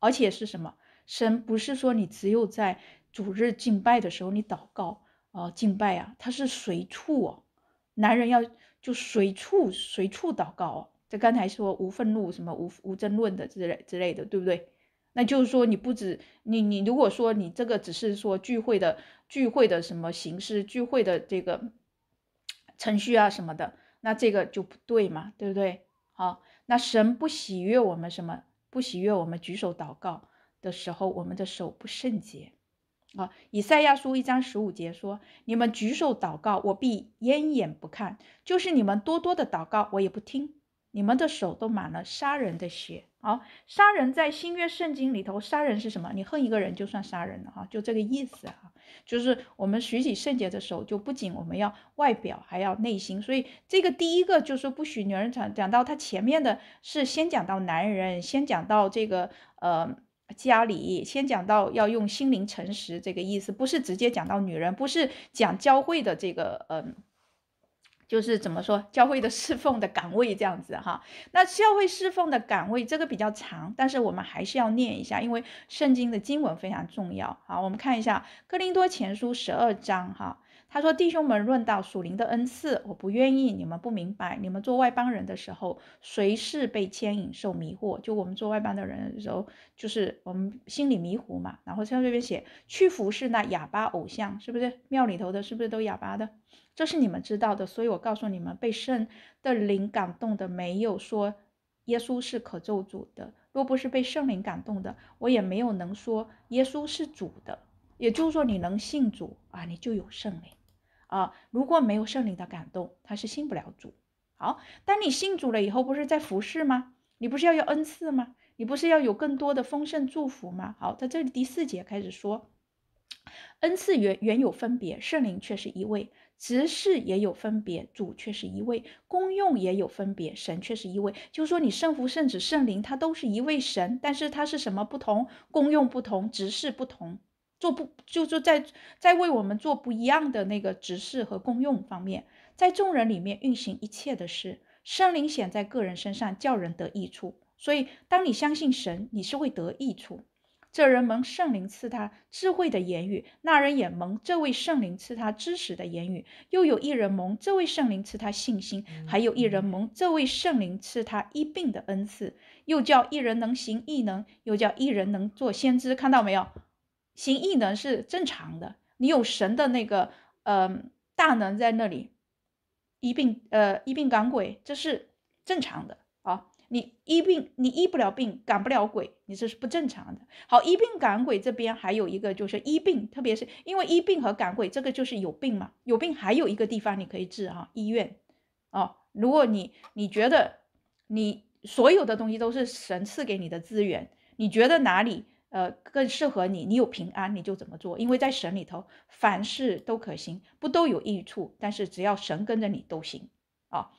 而且是什么？神不是说你只有在主日敬拜的时候你祷告啊、敬拜啊，他是随处哦，男人要。就随处随处祷告哦，这刚才说无愤怒什么无无争论的之类之类的，对不对？那就是说你不止你你如果说你这个只是说聚会的聚会的什么形式聚会的这个程序啊什么的，那这个就不对嘛，对不对？好，那神不喜悦我们什么不喜悦我们举手祷告的时候，我们的手不圣洁。啊，以赛亚书一章十五节说：“你们举手祷告，我必焉眼不看；就是你们多多的祷告，我也不听。你们的手都满了杀人的血。”好，杀人，在新约圣经里头，杀人是什么？你恨一个人就算杀人了哈，就这个意思啊。就是我们许起圣洁的时候，就不仅我们要外表，还要内心。所以这个第一个就是不许女人讲。讲到他前面的是先讲到男人，先讲到这个呃。家里先讲到要用心灵诚实这个意思，不是直接讲到女人，不是讲教会的这个，嗯，就是怎么说教会的侍奉的岗位这样子哈。那教会侍奉的岗位这个比较长，但是我们还是要念一下，因为圣经的经文非常重要。好，我们看一下《哥林多前书》十二章哈。他说：“弟兄们，论到属灵的恩赐，我不愿意你们不明白。你们做外邦人的时候，谁是被牵引、受迷惑？就我们做外邦的人的时候，就是我们心里迷糊嘛。然后像这边写，去服侍那哑巴偶像，是不是？庙里头的是不是都哑巴的？这是你们知道的。所以我告诉你们，被圣的灵感动的，没有说耶稣是可咒主的。若不是被圣灵感动的，我也没有能说耶稣是主的。也就是说，你能信主啊，你就有圣灵。”啊，如果没有圣灵的感动，他是信不了主。好，当你信主了以后，不是在服侍吗？你不是要有恩赐吗？你不是要有更多的丰盛祝福吗？好，在这里第四节开始说，恩赐原原有分别，圣灵却是一位；执事也有分别，主却是一位；功用也有分别，神却是一位。就是说你圣父、圣子、圣灵，他都是一位神，但是他是什么不同？功用不同，执事不同。做不，就是在在为我们做不一样的那个指示和功用方面，在众人里面运行一切的事。圣灵显在个人身上，叫人得益处。所以，当你相信神，你是会得益处。这人蒙圣灵赐他智慧的言语，那人也蒙这位圣灵赐他知识的言语。又有一人蒙这位圣灵赐他信心，还有一人蒙这位圣灵赐他医病的恩赐。又叫一人能行异能，又叫一人能做先知。看到没有？行异能是正常的，你有神的那个呃大能在那里，医病呃医病赶鬼这是正常的啊，你医病你医不了病赶不了鬼，你这是不正常的。好，医病赶鬼这边还有一个就是医病，特别是因为医病和赶鬼这个就是有病嘛，有病还有一个地方你可以治啊，医院哦，如果你你觉得你所有的东西都是神赐给你的资源，你觉得哪里？呃，更适合你，你有平安，你就怎么做？因为在神里头，凡事都可行，不都有益处。但是只要神跟着你都行啊。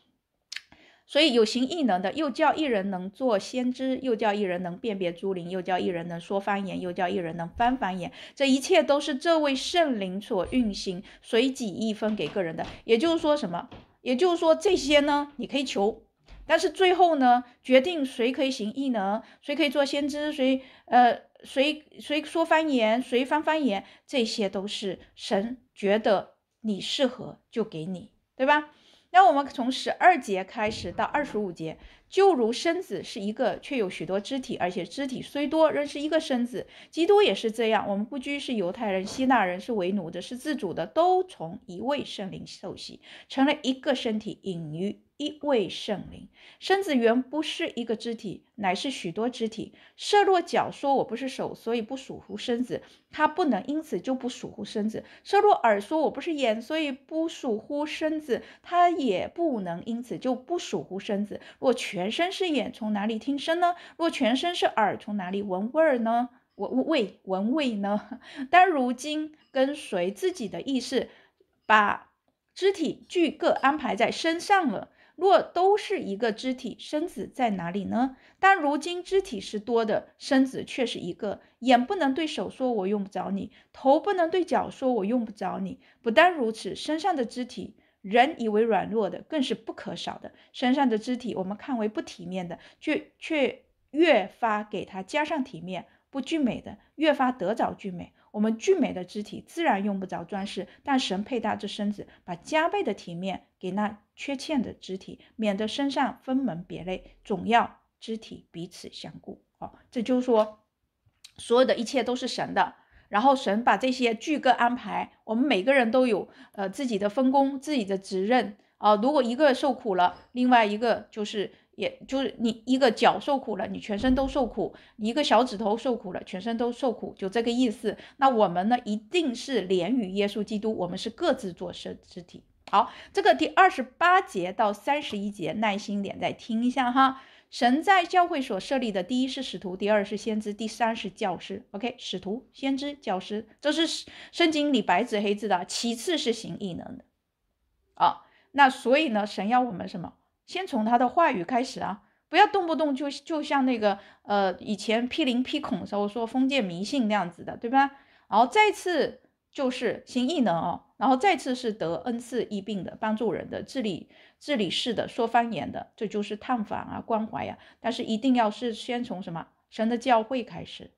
所以有行异能的，又叫一人能做先知，又叫一人能辨别诸灵，又叫一人能说方言，又叫一人能翻方言。这一切都是这位圣灵所运行，随己一分给个人的。也就是说什么？也就是说这些呢，你可以求，但是最后呢，决定谁可以行异能，谁可以做先知，谁呃。谁谁说方言，谁翻方言，这些都是神觉得你适合就给你，对吧？那我们从十二节开始到二十五节，就如身子是一个，却有许多肢体，而且肢体虽多，仍是一个身子。基督也是这样。我们不拘是犹太人、希腊人，是为奴的，是自主的，都从一位圣灵受洗，成了一个身体。隐于一位圣灵，身子原不是一个肢体，乃是许多肢体。设若脚说我不是手，所以不属乎身子，他不能因此就不属乎身子；设若耳说我不是眼，所以不属乎身子，他也不能因此就不属乎身子。若全身是眼，从哪里听声呢？若全身是耳，从哪里闻味呢？闻味闻味呢？但如今跟随自己的意识，把肢体俱各安排在身上了。若都是一个肢体，身子在哪里呢？但如今肢体是多的，身子却是一个。眼不能对手说“我用不着你”，头不能对脚说“我用不着你”。不但如此，身上的肢体，人以为软弱的，更是不可少的。身上的肢体，我们看为不体面的，却却越发给它加上体面；不俊美的，越发得找俊美。我们俊美的肢体自然用不着装饰，但神佩戴这身子，把加倍的体面给那缺欠的肢体，免得身上分门别类，总要肢体彼此相顾。哦，这就是说，所有的一切都是神的，然后神把这些俱各安排。我们每个人都有呃自己的分工、自己的责任啊。如果一个受苦了，另外一个就是。也就是你一个脚受苦了，你全身都受苦；一个小指头受苦了，全身都受苦，就这个意思。那我们呢，一定是连与耶稣基督，我们是各自做身肢体。好，这个第二十八节到三十一节，耐心点再听一下哈。神在教会所设立的第一是使徒，第二是先知，第三是教师。OK，使徒、先知、教师，这是圣经里白纸黑字的。其次是行异能的。啊，那所以呢，神要我们什么？先从他的话语开始啊，不要动不动就就像那个呃以前批林批孔，说封建迷信那样子的，对吧？然后再次就是行异能哦，然后再次是得恩赐医病的帮助人的治理治理事的说方言的，这就是探访啊关怀呀。但是一定要是先从什么神的教会开始，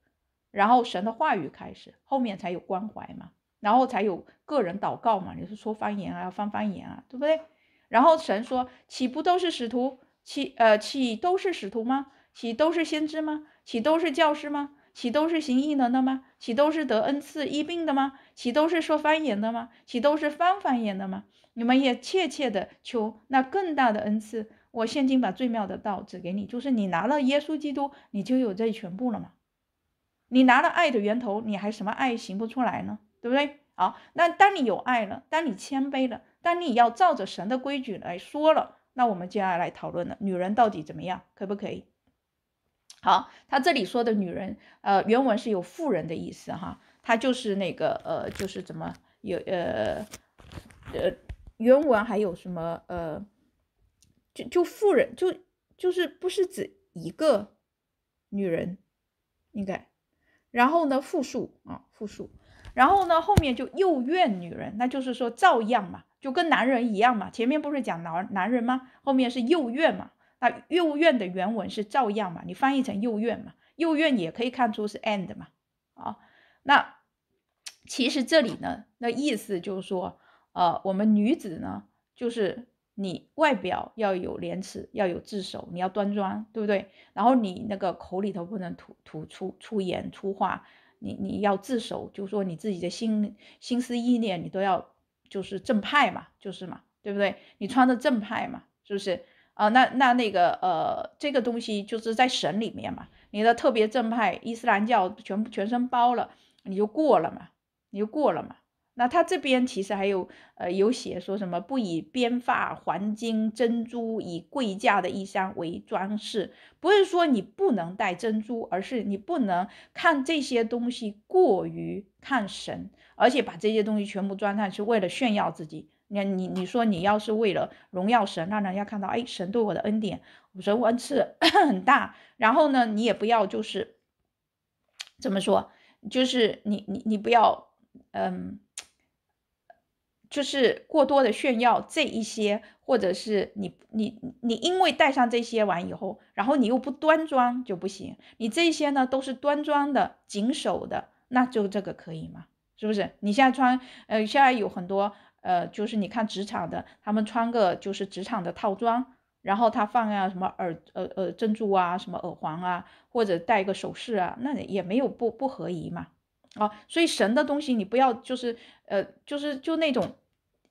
然后神的话语开始，后面才有关怀嘛，然后才有个人祷告嘛。你是说方言啊，翻方言啊，对不对？然后神说：岂不都是使徒？岂呃岂都是使徒吗？岂都是先知吗？岂都是教师吗？岂都是行异能的吗？岂都是得恩赐医病的吗？岂都是说方言的吗？岂都是翻方言的吗？你们也切切的求那更大的恩赐。我现今把最妙的道指给你，就是你拿了耶稣基督，你就有这全部了吗？你拿了爱的源头，你还什么爱行不出来呢？对不对？好，那当你有爱了，当你谦卑了。但你要照着神的规矩来说了，那我们接下来来讨论了，女人到底怎么样，可不可以？好，他这里说的女人，呃，原文是有妇人的意思哈，他就是那个，呃，就是怎么有，呃，呃，原文还有什么，呃，就就妇人，就就是不是指一个女人，应该，然后呢，复数啊，复数，然后呢，后面就又怨女人，那就是说照样嘛。就跟男人一样嘛，前面不是讲男男人吗？后面是右院嘛？那右院的原文是照样嘛？你翻译成右院嘛？右院也可以看出是 end 嘛？啊，那其实这里呢，那意思就是说，呃，我们女子呢，就是你外表要有廉耻，要有自守，你要端庄，对不对？然后你那个口里头不能吐吐出出言出话，你你要自守，就说你自己的心心思意念你都要。就是正派嘛，就是嘛，对不对？你穿的正派嘛，是不是啊？那那那个呃，这个东西就是在神里面嘛，你的特别正派伊斯兰教全部全身包了，你就过了嘛，你就过了嘛。那他这边其实还有，呃，有写说什么不以编发、黄金、珍珠以贵价的衣衫为装饰，不是说你不能戴珍珠，而是你不能看这些东西过于看神，而且把这些东西全部装上去为了炫耀自己。你你你说你要是为了荣耀神，让人家看到，哎，神对我的恩典，神恩赐 很大。然后呢，你也不要就是怎么说，就是你你你不要，嗯。就是过多的炫耀这一些，或者是你你你因为戴上这些完以后，然后你又不端庄就不行。你这些呢都是端庄的、谨守的，那就这个可以嘛？是不是？你现在穿呃，现在有很多呃，就是你看职场的，他们穿个就是职场的套装，然后他放啊什么耳呃呃珍珠啊，什么耳环啊，或者戴个首饰啊，那也没有不不合宜嘛。哦，所以神的东西你不要，就是呃，就是就那种。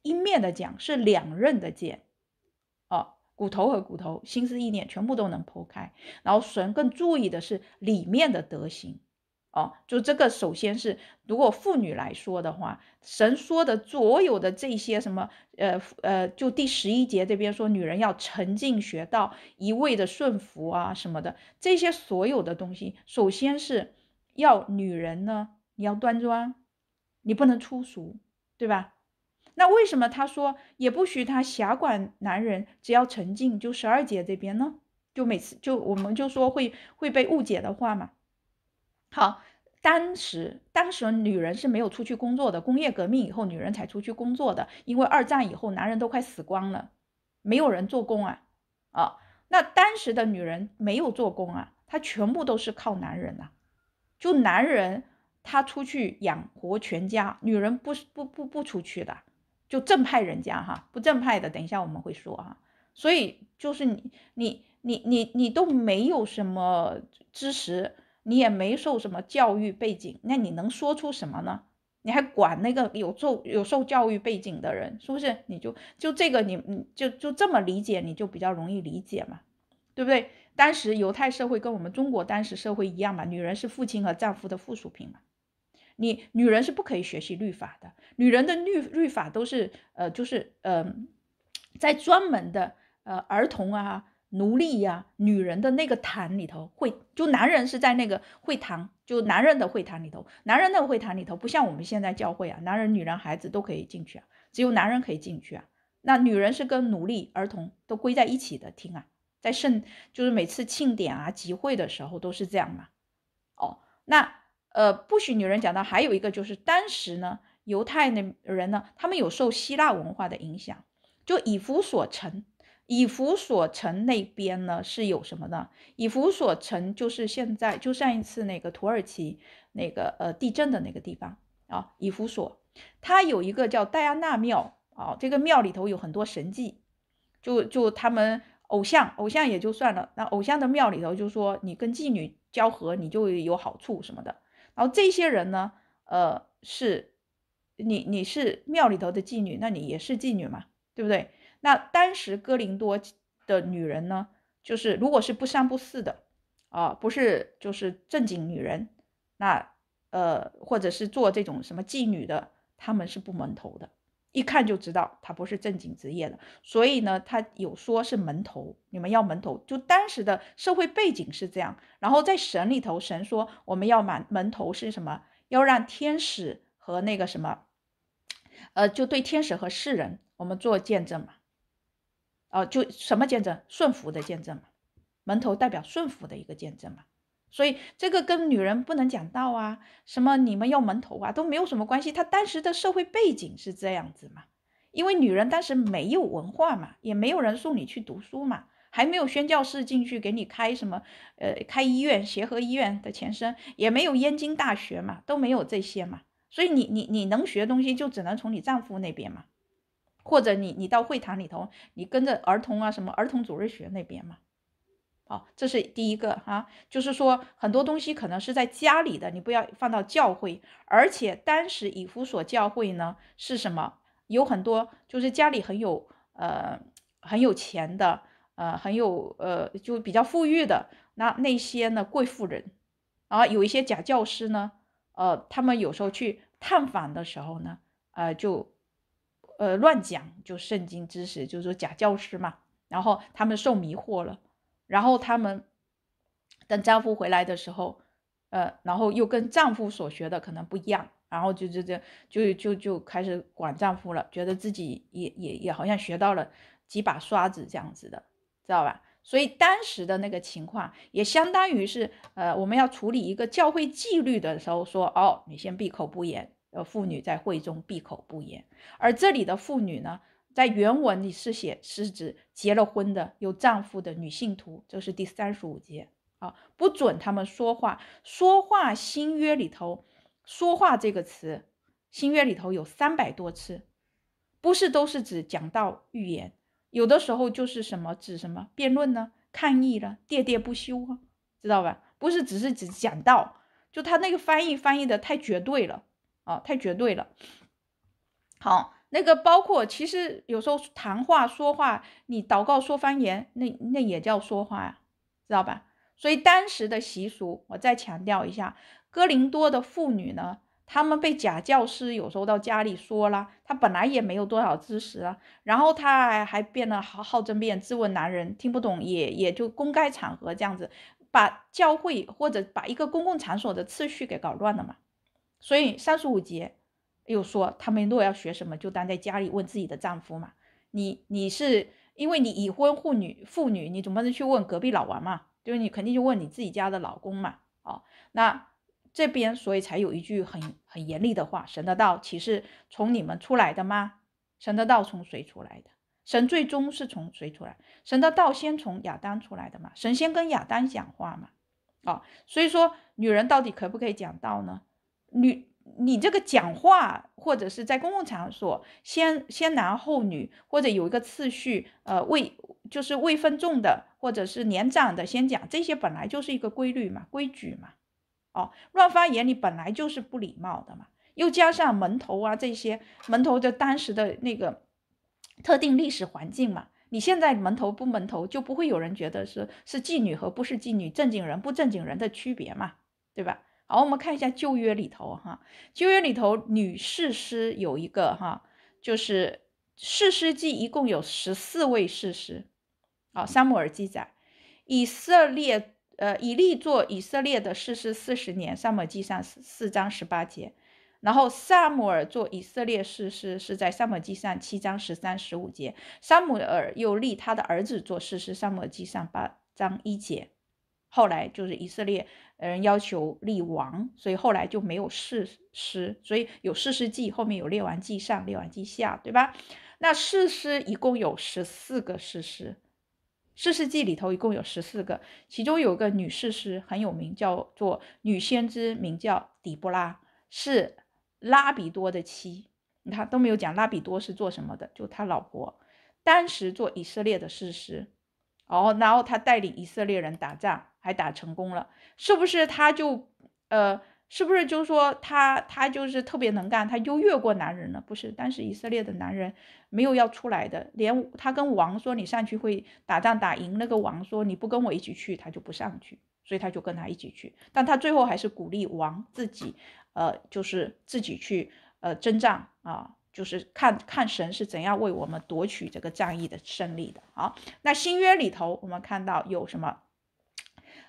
一面的讲是两刃的剑，哦，骨头和骨头，心思意念全部都能剖开。然后神更注意的是里面的德行，哦，就这个首先是如果妇女来说的话，神说的所有的这些什么，呃呃，就第十一节这边说女人要沉浸学道，一味的顺服啊什么的，这些所有的东西，首先是要女人呢，你要端庄，你不能粗俗，对吧？那为什么他说也不许他狭管男人，只要沉静就十二姐这边呢？就每次就我们就说会会被误解的话嘛。好，当时当时女人是没有出去工作的，工业革命以后女人才出去工作的，因为二战以后男人都快死光了，没有人做工啊啊！那当时的女人没有做工啊，她全部都是靠男人呐，就男人他出去养活全家，女人不不不不出去的。就正派人家哈，不正派的，等一下我们会说哈。所以就是你你你你你都没有什么知识，你也没受什么教育背景，那你能说出什么呢？你还管那个有受有受教育背景的人，是不是？你就就这个你你就就这么理解，你就比较容易理解嘛，对不对？当时犹太社会跟我们中国当时社会一样嘛，女人是父亲和丈夫的附属品嘛。你女人是不可以学习律法的，女人的律律法都是呃，就是呃，在专门的呃儿童啊、奴隶呀、女人的那个坛里头会，就男人是在那个会堂，就男人的会堂里头，男人那个会堂里头不像我们现在教会啊，男人、女人、孩子都可以进去啊，只有男人可以进去啊。那女人是跟奴隶、儿童都归在一起的听啊，在圣就是每次庆典啊、集会的时候都是这样嘛。哦，那。呃，不许女人讲的。还有一个就是当时呢，犹太的人呢，他们有受希腊文化的影响，就以弗所城。以弗所城那边呢是有什么呢？以弗所城就是现在就上一次那个土耳其那个呃地震的那个地方啊，以弗所，它有一个叫戴安娜庙啊，这个庙里头有很多神迹，就就他们偶像偶像也就算了，那偶像的庙里头就说你跟妓女交合你就有好处什么的。然后这些人呢，呃，是，你你是庙里头的妓女，那你也是妓女嘛，对不对？那当时哥林多的女人呢，就是如果是不三不四的，啊，不是就是正经女人，那呃，或者是做这种什么妓女的，他们是不蒙头的。一看就知道他不是正经职业的，所以呢，他有说是门头，你们要门头，就当时的社会背景是这样。然后在神里头，神说我们要满门头是什么？要让天使和那个什么，呃，就对天使和世人，我们做见证嘛。哦，就什么见证？顺服的见证嘛。门头代表顺服的一个见证嘛。所以这个跟女人不能讲道啊，什么你们要门头啊，都没有什么关系。她当时的社会背景是这样子嘛，因为女人当时没有文化嘛，也没有人送你去读书嘛，还没有宣教士进去给你开什么，呃，开医院，协和医院的前身也没有燕京大学嘛，都没有这些嘛。所以你你你能学东西就只能从你丈夫那边嘛，或者你你到会堂里头，你跟着儿童啊什么儿童主任学那边嘛。啊，这是第一个啊，就是说很多东西可能是在家里的，你不要放到教会。而且当时以弗所教会呢是什么？有很多就是家里很有呃很有钱的呃很有呃就比较富裕的那那些呢贵妇人，啊有一些假教师呢，呃他们有时候去探访的时候呢，呃就呃乱讲，就圣经知识，就是说假教师嘛，然后他们受迷惑了。然后他们等丈夫回来的时候，呃，然后又跟丈夫所学的可能不一样，然后就就就就就就开始管丈夫了，觉得自己也也也好像学到了几把刷子这样子的，知道吧？所以当时的那个情况也相当于是，呃，我们要处理一个教会纪律的时候，说哦，你先闭口不言，呃，妇女在会中闭口不言，而这里的妇女呢？在原文里是写是指结了婚的有丈夫的女性徒，这是第三十五节啊，不准他们说话。说话新约里头说话这个词，新约里头有三百多次，不是都是指讲道、预言，有的时候就是什么指什么辩论呢、抗议了、喋喋不休啊，知道吧？不是只是指讲道，就他那个翻译翻译的太绝对了啊，太绝对了。好。那个包括，其实有时候谈话说话，你祷告说方言，那那也叫说话呀，知道吧？所以当时的习俗，我再强调一下，哥林多的妇女呢，她们被假教师有时候到家里说了，她本来也没有多少知识啊，然后她还变得好好争辩、质问男人，听不懂也也就公开场合这样子，把教会或者把一个公共场所的次序给搞乱了嘛。所以三十五节。又说，他们若要学什么，就待在家里问自己的丈夫嘛。你你是因为你已婚妇女妇女，你总不能去问隔壁老王嘛？就是你肯定就问你自己家的老公嘛。哦，那这边所以才有一句很很严厉的话：神的道岂是从你们出来的吗？神的道从谁出来的？神最终是从谁出来？神的道先从亚当出来的嘛？神先跟亚当讲话嘛？哦，所以说女人到底可不可以讲道呢？女。你这个讲话，或者是在公共场所先先男后女，或者有一个次序，呃，位就是位分重的，或者是年长的先讲，这些本来就是一个规律嘛，规矩嘛。哦，乱发言你本来就是不礼貌的嘛，又加上门头啊这些门头的当时的那个特定历史环境嘛，你现在门头不门头就不会有人觉得是是妓女和不是妓女，正经人不正经人的区别嘛，对吧？好，我们看一下旧约里头哈，旧约里头女士师有一个哈，就是士师记一共有十四位士师，啊，撒母耳记载，以色列呃，以利做以色列的士师四十年，撒母记上四四章十八节，然后撒母耳做以色列士师是在撒母记上七章十三十五节，撒母耳又立他的儿子做士师，撒母记上八章一节，后来就是以色列。人要求立王，所以后来就没有士师，所以有士师记，后面有列王记上、列王记下，对吧？那士师一共有十四个士师，士师记里头一共有十四个，其中有个女士师很有名，叫做女先知，名叫底波拉，是拉比多的妻。你看都没有讲拉比多是做什么的，就他老婆，当时做以色列的士师，哦，然后他带领以色列人打仗。还打成功了，是不是他就，呃，是不是就说他他就是特别能干，他优越过男人了？不是，但是以色列的男人没有要出来的，连他跟王说你上去会打仗打赢，那个王说你不跟我一起去，他就不上去，所以他就跟他一起去，但他最后还是鼓励王自己，呃，就是自己去，呃，征战啊，就是看看神是怎样为我们夺取这个战役的胜利的。好，那新约里头我们看到有什么？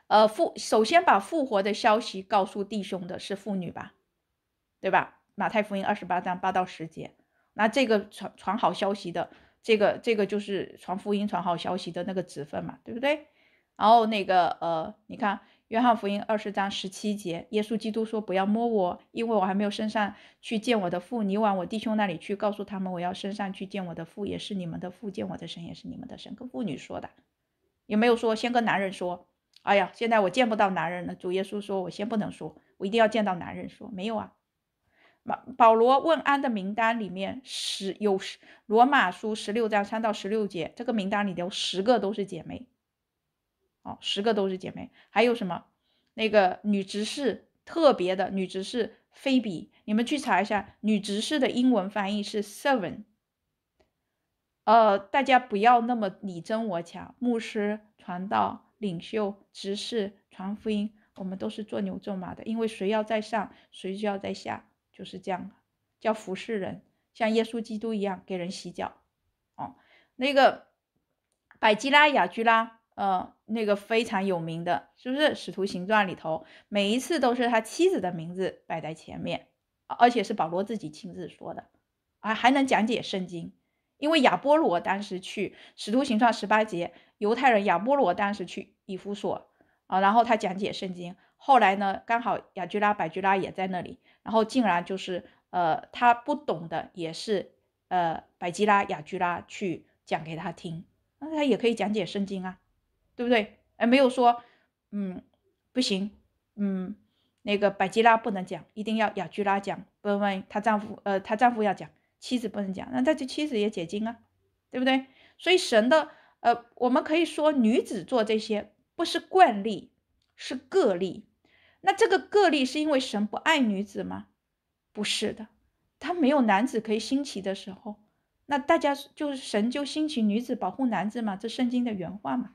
呃，复首先把复活的消息告诉弟兄的是妇女吧，对吧？马太福音二十八章八到十节，那这个传传好消息的，这个这个就是传福音、传好消息的那个职分嘛，对不对？然后那个呃，你看约翰福音二十章十七节，耶稣基督说：“不要摸我，因为我还没有身上去见我的父。你往我弟兄那里去，告诉他们我要身上去见我的父，也是你们的父，见我的神也是你们的神。”跟妇女说的，也没有说先跟男人说。哎呀，现在我见不到男人了。主耶稣说：“我先不能说，我一定要见到男人说。”没有啊？马保罗问安的名单里面十有十，罗马书十六章三到十六节这个名单里头十个都是姐妹。哦，十个都是姐妹。还有什么？那个女执事特别的女执事菲比，你们去查一下女执事的英文翻译是 seven。呃，大家不要那么你争我抢，牧师传道。领袖、执事传福音，我们都是做牛做马的，因为谁要在上，谁就要在下，就是这样，叫服侍人，像耶稣基督一样给人洗脚。哦，那个百基拉、雅居拉，呃，那个非常有名的是不是？使徒行传里头，每一次都是他妻子的名字摆在前面，而且是保罗自己亲自说的，还还能讲解圣经，因为亚波罗当时去使徒行传十八节。犹太人雅波罗当时去以弗所啊，然后他讲解圣经。后来呢，刚好雅居拉、百居拉也在那里，然后竟然就是呃，他不懂的也是呃，百基拉、雅居拉去讲给他听。那他也可以讲解圣经啊，对不对？哎，没有说嗯不行，嗯，那个百基拉不能讲，一定要雅居拉讲，不不，她丈夫呃她丈夫要讲，妻子不能讲，那他就妻子也解经啊，对不对？所以神的。呃，我们可以说女子做这些不是惯例，是个例。那这个个例是因为神不爱女子吗？不是的，他没有男子可以兴起的时候，那大家就是神就兴起女子保护男子嘛，这圣经的原话嘛。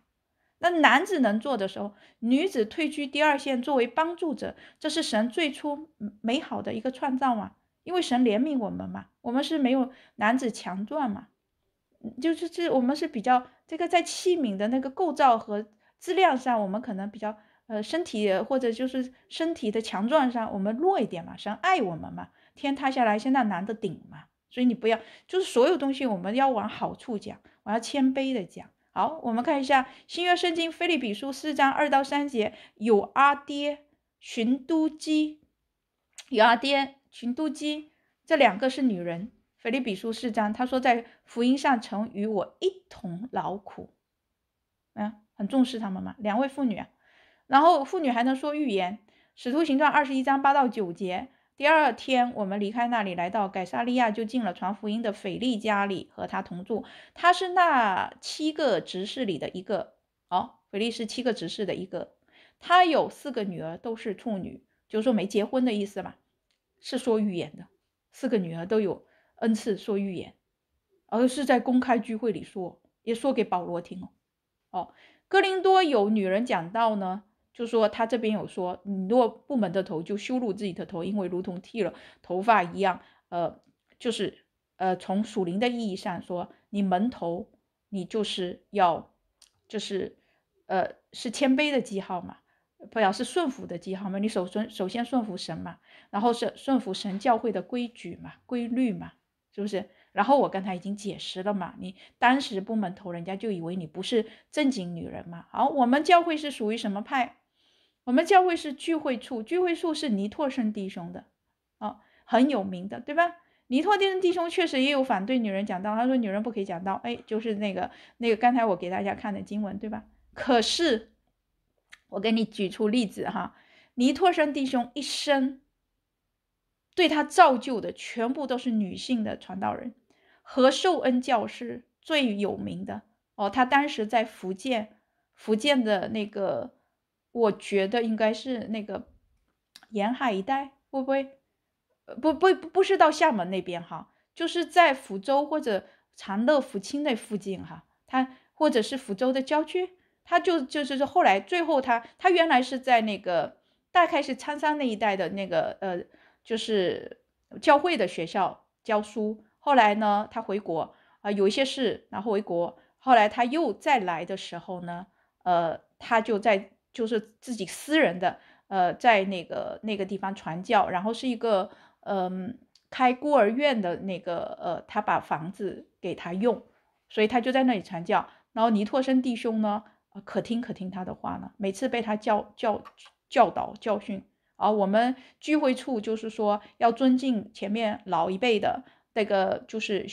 那男子能做的时候，女子退居第二线作为帮助者，这是神最初美好的一个创造嘛。因为神怜悯我们嘛，我们是没有男子强壮嘛，就是这我们是比较。这个在器皿的那个构造和质量上，我们可能比较呃身体或者就是身体的强壮上，我们弱一点嘛，神爱我们嘛，天塌下来先让男的顶嘛，所以你不要就是所有东西我们要往好处讲，我要谦卑的讲。好，我们看一下新约圣经菲利比书四章二到三节，有阿爹寻都基，有阿爹寻都基，这两个是女人。腓利比书四章，他说在福音上曾与我一同劳苦，啊，很重视他们嘛。两位妇女，啊，然后妇女还能说预言。使徒行传二十一章八到九节，第二天我们离开那里，来到改撒利亚，就进了传福音的腓利家里，和他同住。他是那七个执事里的一个，哦，腓利是七个执事的一个。他有四个女儿，都是处女，就是说没结婚的意思嘛。是说预言的，四个女儿都有。恩赐说预言，而是在公开聚会里说，也说给保罗听哦。哦，哥林多有女人讲到呢，就说他这边有说，你若不蒙的头，就羞辱自己的头，因为如同剃了头发一样。呃，就是呃，从属灵的意义上说，你蒙头，你就是要，就是呃，是谦卑的记号嘛，不要是顺服的记号嘛？你首先首先顺服神嘛，然后是顺服神教会的规矩嘛，规律嘛。是不是？然后我刚才已经解释了嘛，你当时不门头，人家就以为你不是正经女人嘛。好，我们教会是属于什么派？我们教会是聚会处，聚会处是尼托生弟兄的，哦，很有名的，对吧？尼托弟兄弟兄确实也有反对女人讲道，他说女人不可以讲道，哎，就是那个那个刚才我给大家看的经文，对吧？可是我给你举出例子哈，尼托生弟兄一生。对他造就的全部都是女性的传道人，何寿恩教师最有名的哦。他当时在福建，福建的那个，我觉得应该是那个沿海一带，会不会？呃，不不不，不是到厦门那边哈，就是在福州或者长乐、福清那附近哈。他或者是福州的郊区，他就就是说，后来最后他他原来是在那个，大概是苍山那一带的那个呃。就是教会的学校教书，后来呢，他回国啊，有一些事，然后回国，后来他又再来的时候呢，呃，他就在就是自己私人的，呃，在那个那个地方传教，然后是一个呃开孤儿院的那个，呃，他把房子给他用，所以他就在那里传教，然后尼托生弟兄呢，可听可听他的话呢，每次被他教教教导教训。啊，我们聚会处就是说要尊敬前面老一辈的，这个就是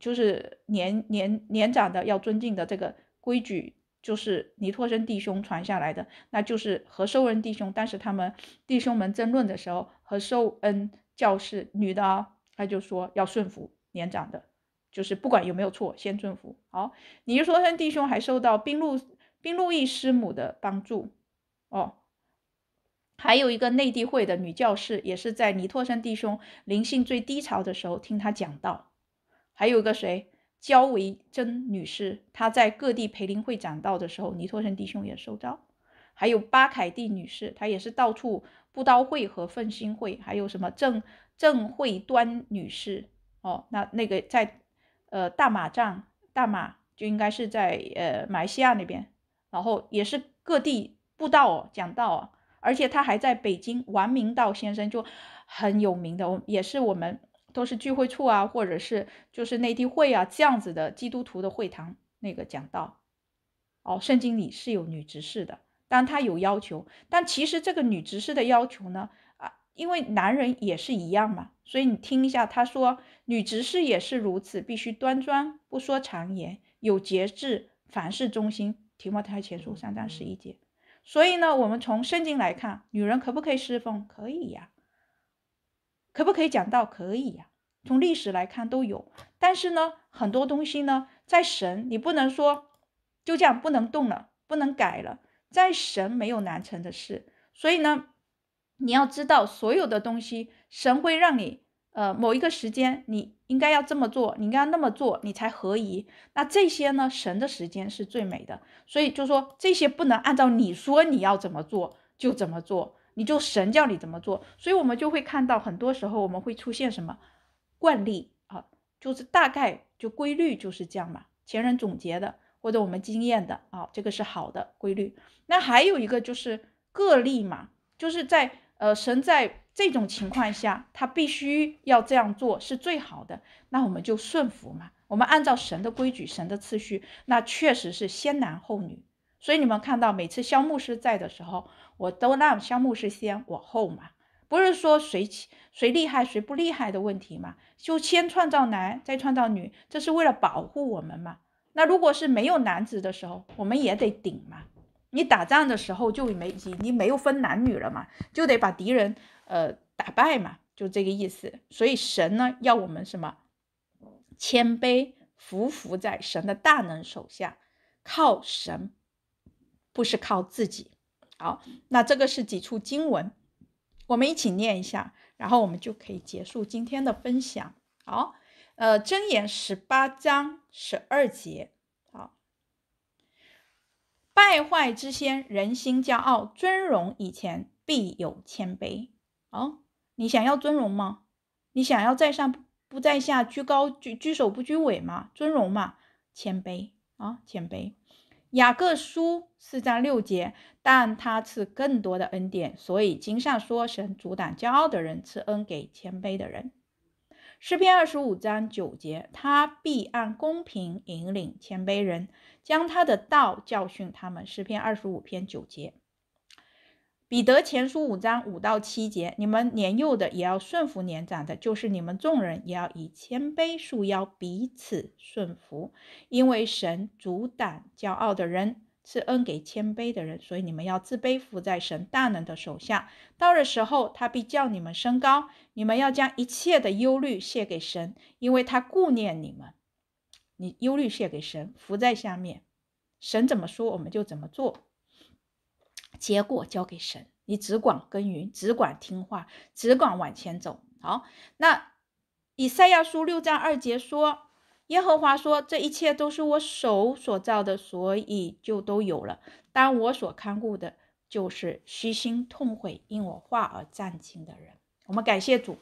就是年年年长的要尊敬的这个规矩，就是尼托生弟兄传下来的，那就是和受恩弟兄。但是他们弟兄们争论的时候，和受恩教士女的，他就说要顺服年长的，就是不管有没有错，先顺服。好，尼托生弟兄还受到宾路宾路易师母的帮助，哦。还有一个内地会的女教士，也是在尼托森弟兄灵性最低潮的时候听他讲道。还有个谁，焦维珍女士，她在各地培灵会讲道的时候，尼托森弟兄也受招。还有巴凯蒂女士，她也是到处布道会和奉新会。还有什么郑郑惠端女士，哦，那那个在，呃，大马站，大马，就应该是在呃马来西亚那边，然后也是各地布道讲道啊。而且他还在北京王明道先生就很有名的，我也是我们都是聚会处啊，或者是就是内地会啊这样子的基督徒的会堂那个讲道。哦，圣经里是有女执事的，但他有要求，但其实这个女执事的要求呢，啊，因为男人也是一样嘛，所以你听一下他说，女执事也是如此，必须端庄，不说谗言，有节制，凡事忠心。提摩太前书三章十一节。所以呢，我们从圣经来看，女人可不可以侍奉？可以呀，可不可以讲道？可以呀。从历史来看都有，但是呢，很多东西呢，在神，你不能说就这样不能动了，不能改了。在神没有难成的事，所以呢，你要知道，所有的东西，神会让你，呃，某一个时间你。应该要这么做，你应该要那么做，你才合宜。那这些呢？神的时间是最美的，所以就说这些不能按照你说你要怎么做就怎么做，你就神叫你怎么做。所以我们就会看到很多时候我们会出现什么惯例啊，就是大概就规律就是这样嘛，前人总结的或者我们经验的啊，这个是好的规律。那还有一个就是个例嘛，就是在呃神在。这种情况下，他必须要这样做是最好的。那我们就顺服嘛，我们按照神的规矩、神的次序，那确实是先男后女。所以你们看到每次肖牧师在的时候，我都让肖牧师先我后嘛，不是说谁谁厉害谁不厉害的问题嘛，就先创造男，再创造女，这是为了保护我们嘛。那如果是没有男子的时候，我们也得顶嘛。你打仗的时候就没你没有分男女了嘛，就得把敌人呃打败嘛，就这个意思。所以神呢要我们什么，谦卑，匍匐在神的大能手下，靠神，不是靠自己。好，那这个是几处经文，我们一起念一下，然后我们就可以结束今天的分享。好，呃，箴言十八章十二节。败坏之先，人心骄傲，尊荣以前必有谦卑。哦，你想要尊荣吗？你想要在上不在下，居高居居首不居尾吗？尊荣嘛，谦卑啊，谦卑。雅各书四章六节，但他赐更多的恩典，所以经上说，神阻挡骄傲的人，赐恩给谦卑的人。诗篇二十五章九节，他必按公平引领谦卑人，将他的道教训他们。诗篇二十五篇九节，彼得前书五章五到七节，你们年幼的也要顺服年长的，就是你们众人也要以谦卑束腰，彼此顺服，因为神阻挡骄傲的人。赐恩给谦卑的人，所以你们要自卑，伏在神大能的手下。到的时候，他必叫你们升高。你们要将一切的忧虑卸给神，因为他顾念你们。你忧虑卸给神，伏在下面，神怎么说，我们就怎么做。结果交给神，你只管耕耘，只管听话，只管往前走。好，那以赛亚书六章二节说。耶和华说：“这一切都是我手所造的，所以就都有了。当我所看顾的，就是虚心痛悔，因我话而战兢的人。我们感谢主，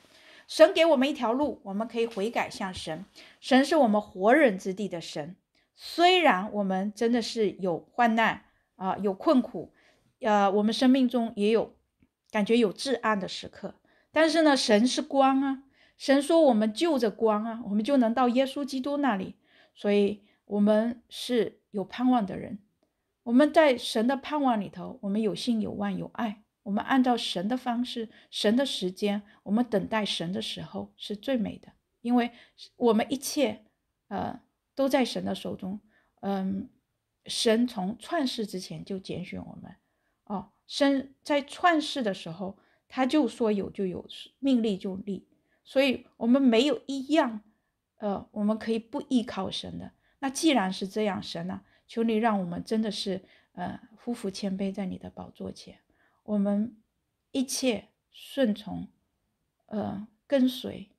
神给我们一条路，我们可以悔改向神。神是我们活人之地的神。虽然我们真的是有患难啊，有困苦，呃，我们生命中也有感觉有至暗的时刻，但是呢，神是光啊。”神说：“我们就着光啊，我们就能到耶稣基督那里，所以我们是有盼望的人。我们在神的盼望里头，我们有信、有望、有爱。我们按照神的方式、神的时间，我们等待神的时候是最美的，因为我们一切，呃，都在神的手中。嗯，神从创世之前就拣选我们。哦，神在创世的时候，他就说有就有，命立就立。”所以我们没有一样，呃，我们可以不依靠神的。那既然是这样，神呢，求你让我们真的是，呃，夫妇谦卑在你的宝座前，我们一切顺从，呃，跟随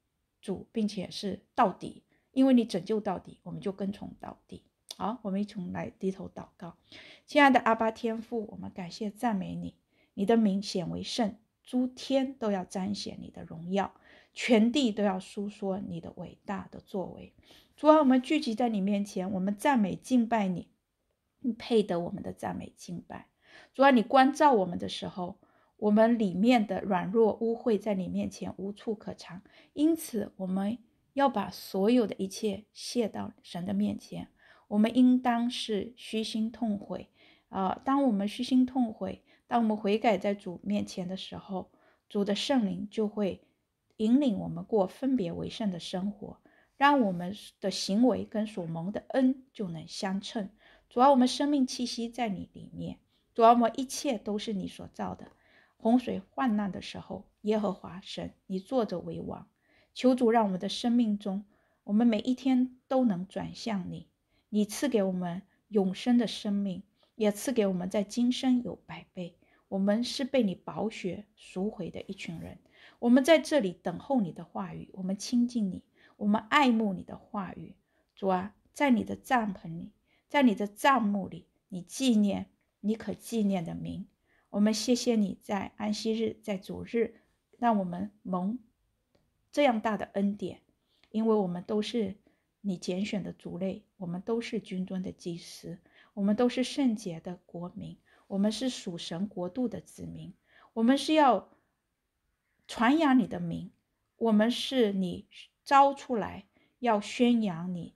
主，并且是到底，因为你拯救到底，我们就跟从到底。好，我们一同来低头祷告，亲爱的阿巴天父，我们感谢赞美你，你的名显为圣，诸天都要彰显你的荣耀。全地都要诉说你的伟大的作为。主啊，我们聚集在你面前，我们赞美敬拜你，你配得我们的赞美敬拜。主啊，你关照我们的时候，我们里面的软弱污秽在你面前无处可藏。因此，我们要把所有的一切卸到神的面前。我们应当是虚心痛悔啊！当我们虚心痛悔，当我们悔改在主面前的时候，主的圣灵就会。引领我们过分别为圣的生活，让我们的行为跟所蒙的恩就能相称。主要我们生命气息在你里面，主要我们一切都是你所造的。洪水患难的时候，耶和华神，你坐着为王。求主让我们的生命中，我们每一天都能转向你。你赐给我们永生的生命，也赐给我们在今生有百倍。我们是被你宝血赎回的一群人。我们在这里等候你的话语，我们亲近你，我们爱慕你的话语，主啊，在你的帐篷里，在你的帐幕里，你纪念你可纪念的名。我们谢谢你在安息日，在主日，让我们蒙这样大的恩典，因为我们都是你拣选的族类，我们都是军尊的祭司，我们都是圣洁的国民，我们是属神国度的子民，我们是要。传扬你的名，我们是你招出来要宣扬你，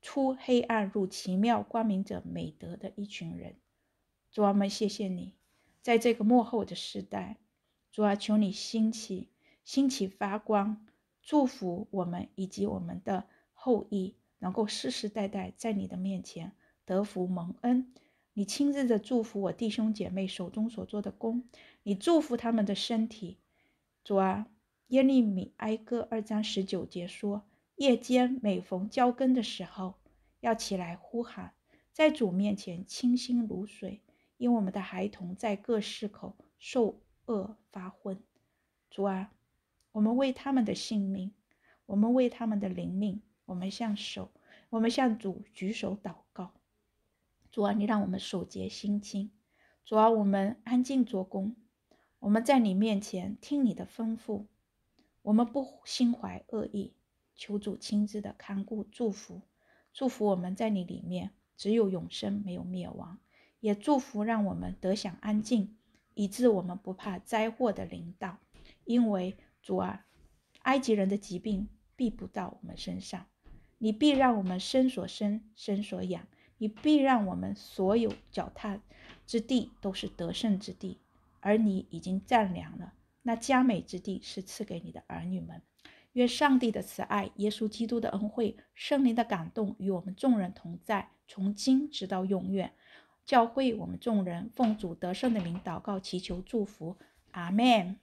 出黑暗入奇妙光明者美德的一群人。主啊，们谢谢你，在这个幕后的时代，主啊，求你兴起，兴起发光，祝福我们以及我们的后裔，能够世世代代在你的面前得福蒙恩。你亲自的祝福我弟兄姐妹手中所做的工，你祝福他们的身体。主啊，耶利米哀歌二章十九节说：“夜间每逢交更的时候，要起来呼喊，在主面前清心如水，因我们的孩童在各市口受饿发昏。”主啊，我们为他们的性命，我们为他们的灵命，我们向手，我们向主举手祷告。主啊，你让我们守节心清。主啊，我们安静做工。我们在你面前听你的吩咐，我们不心怀恶意，求主亲自的看顾、祝福，祝福我们在你里面只有永生，没有灭亡，也祝福让我们得享安静，以致我们不怕灾祸的临到。因为主啊，埃及人的疾病必不到我们身上，你必让我们生所生，生所养，你必让我们所有脚踏之地都是得胜之地。而你已经占凉了，那佳美之地是赐给你的儿女们。愿上帝的慈爱、耶稣基督的恩惠、圣灵的感动与我们众人同在，从今直到永远。教会我们众人，奉主得胜的名祷告祈求祝福。阿门。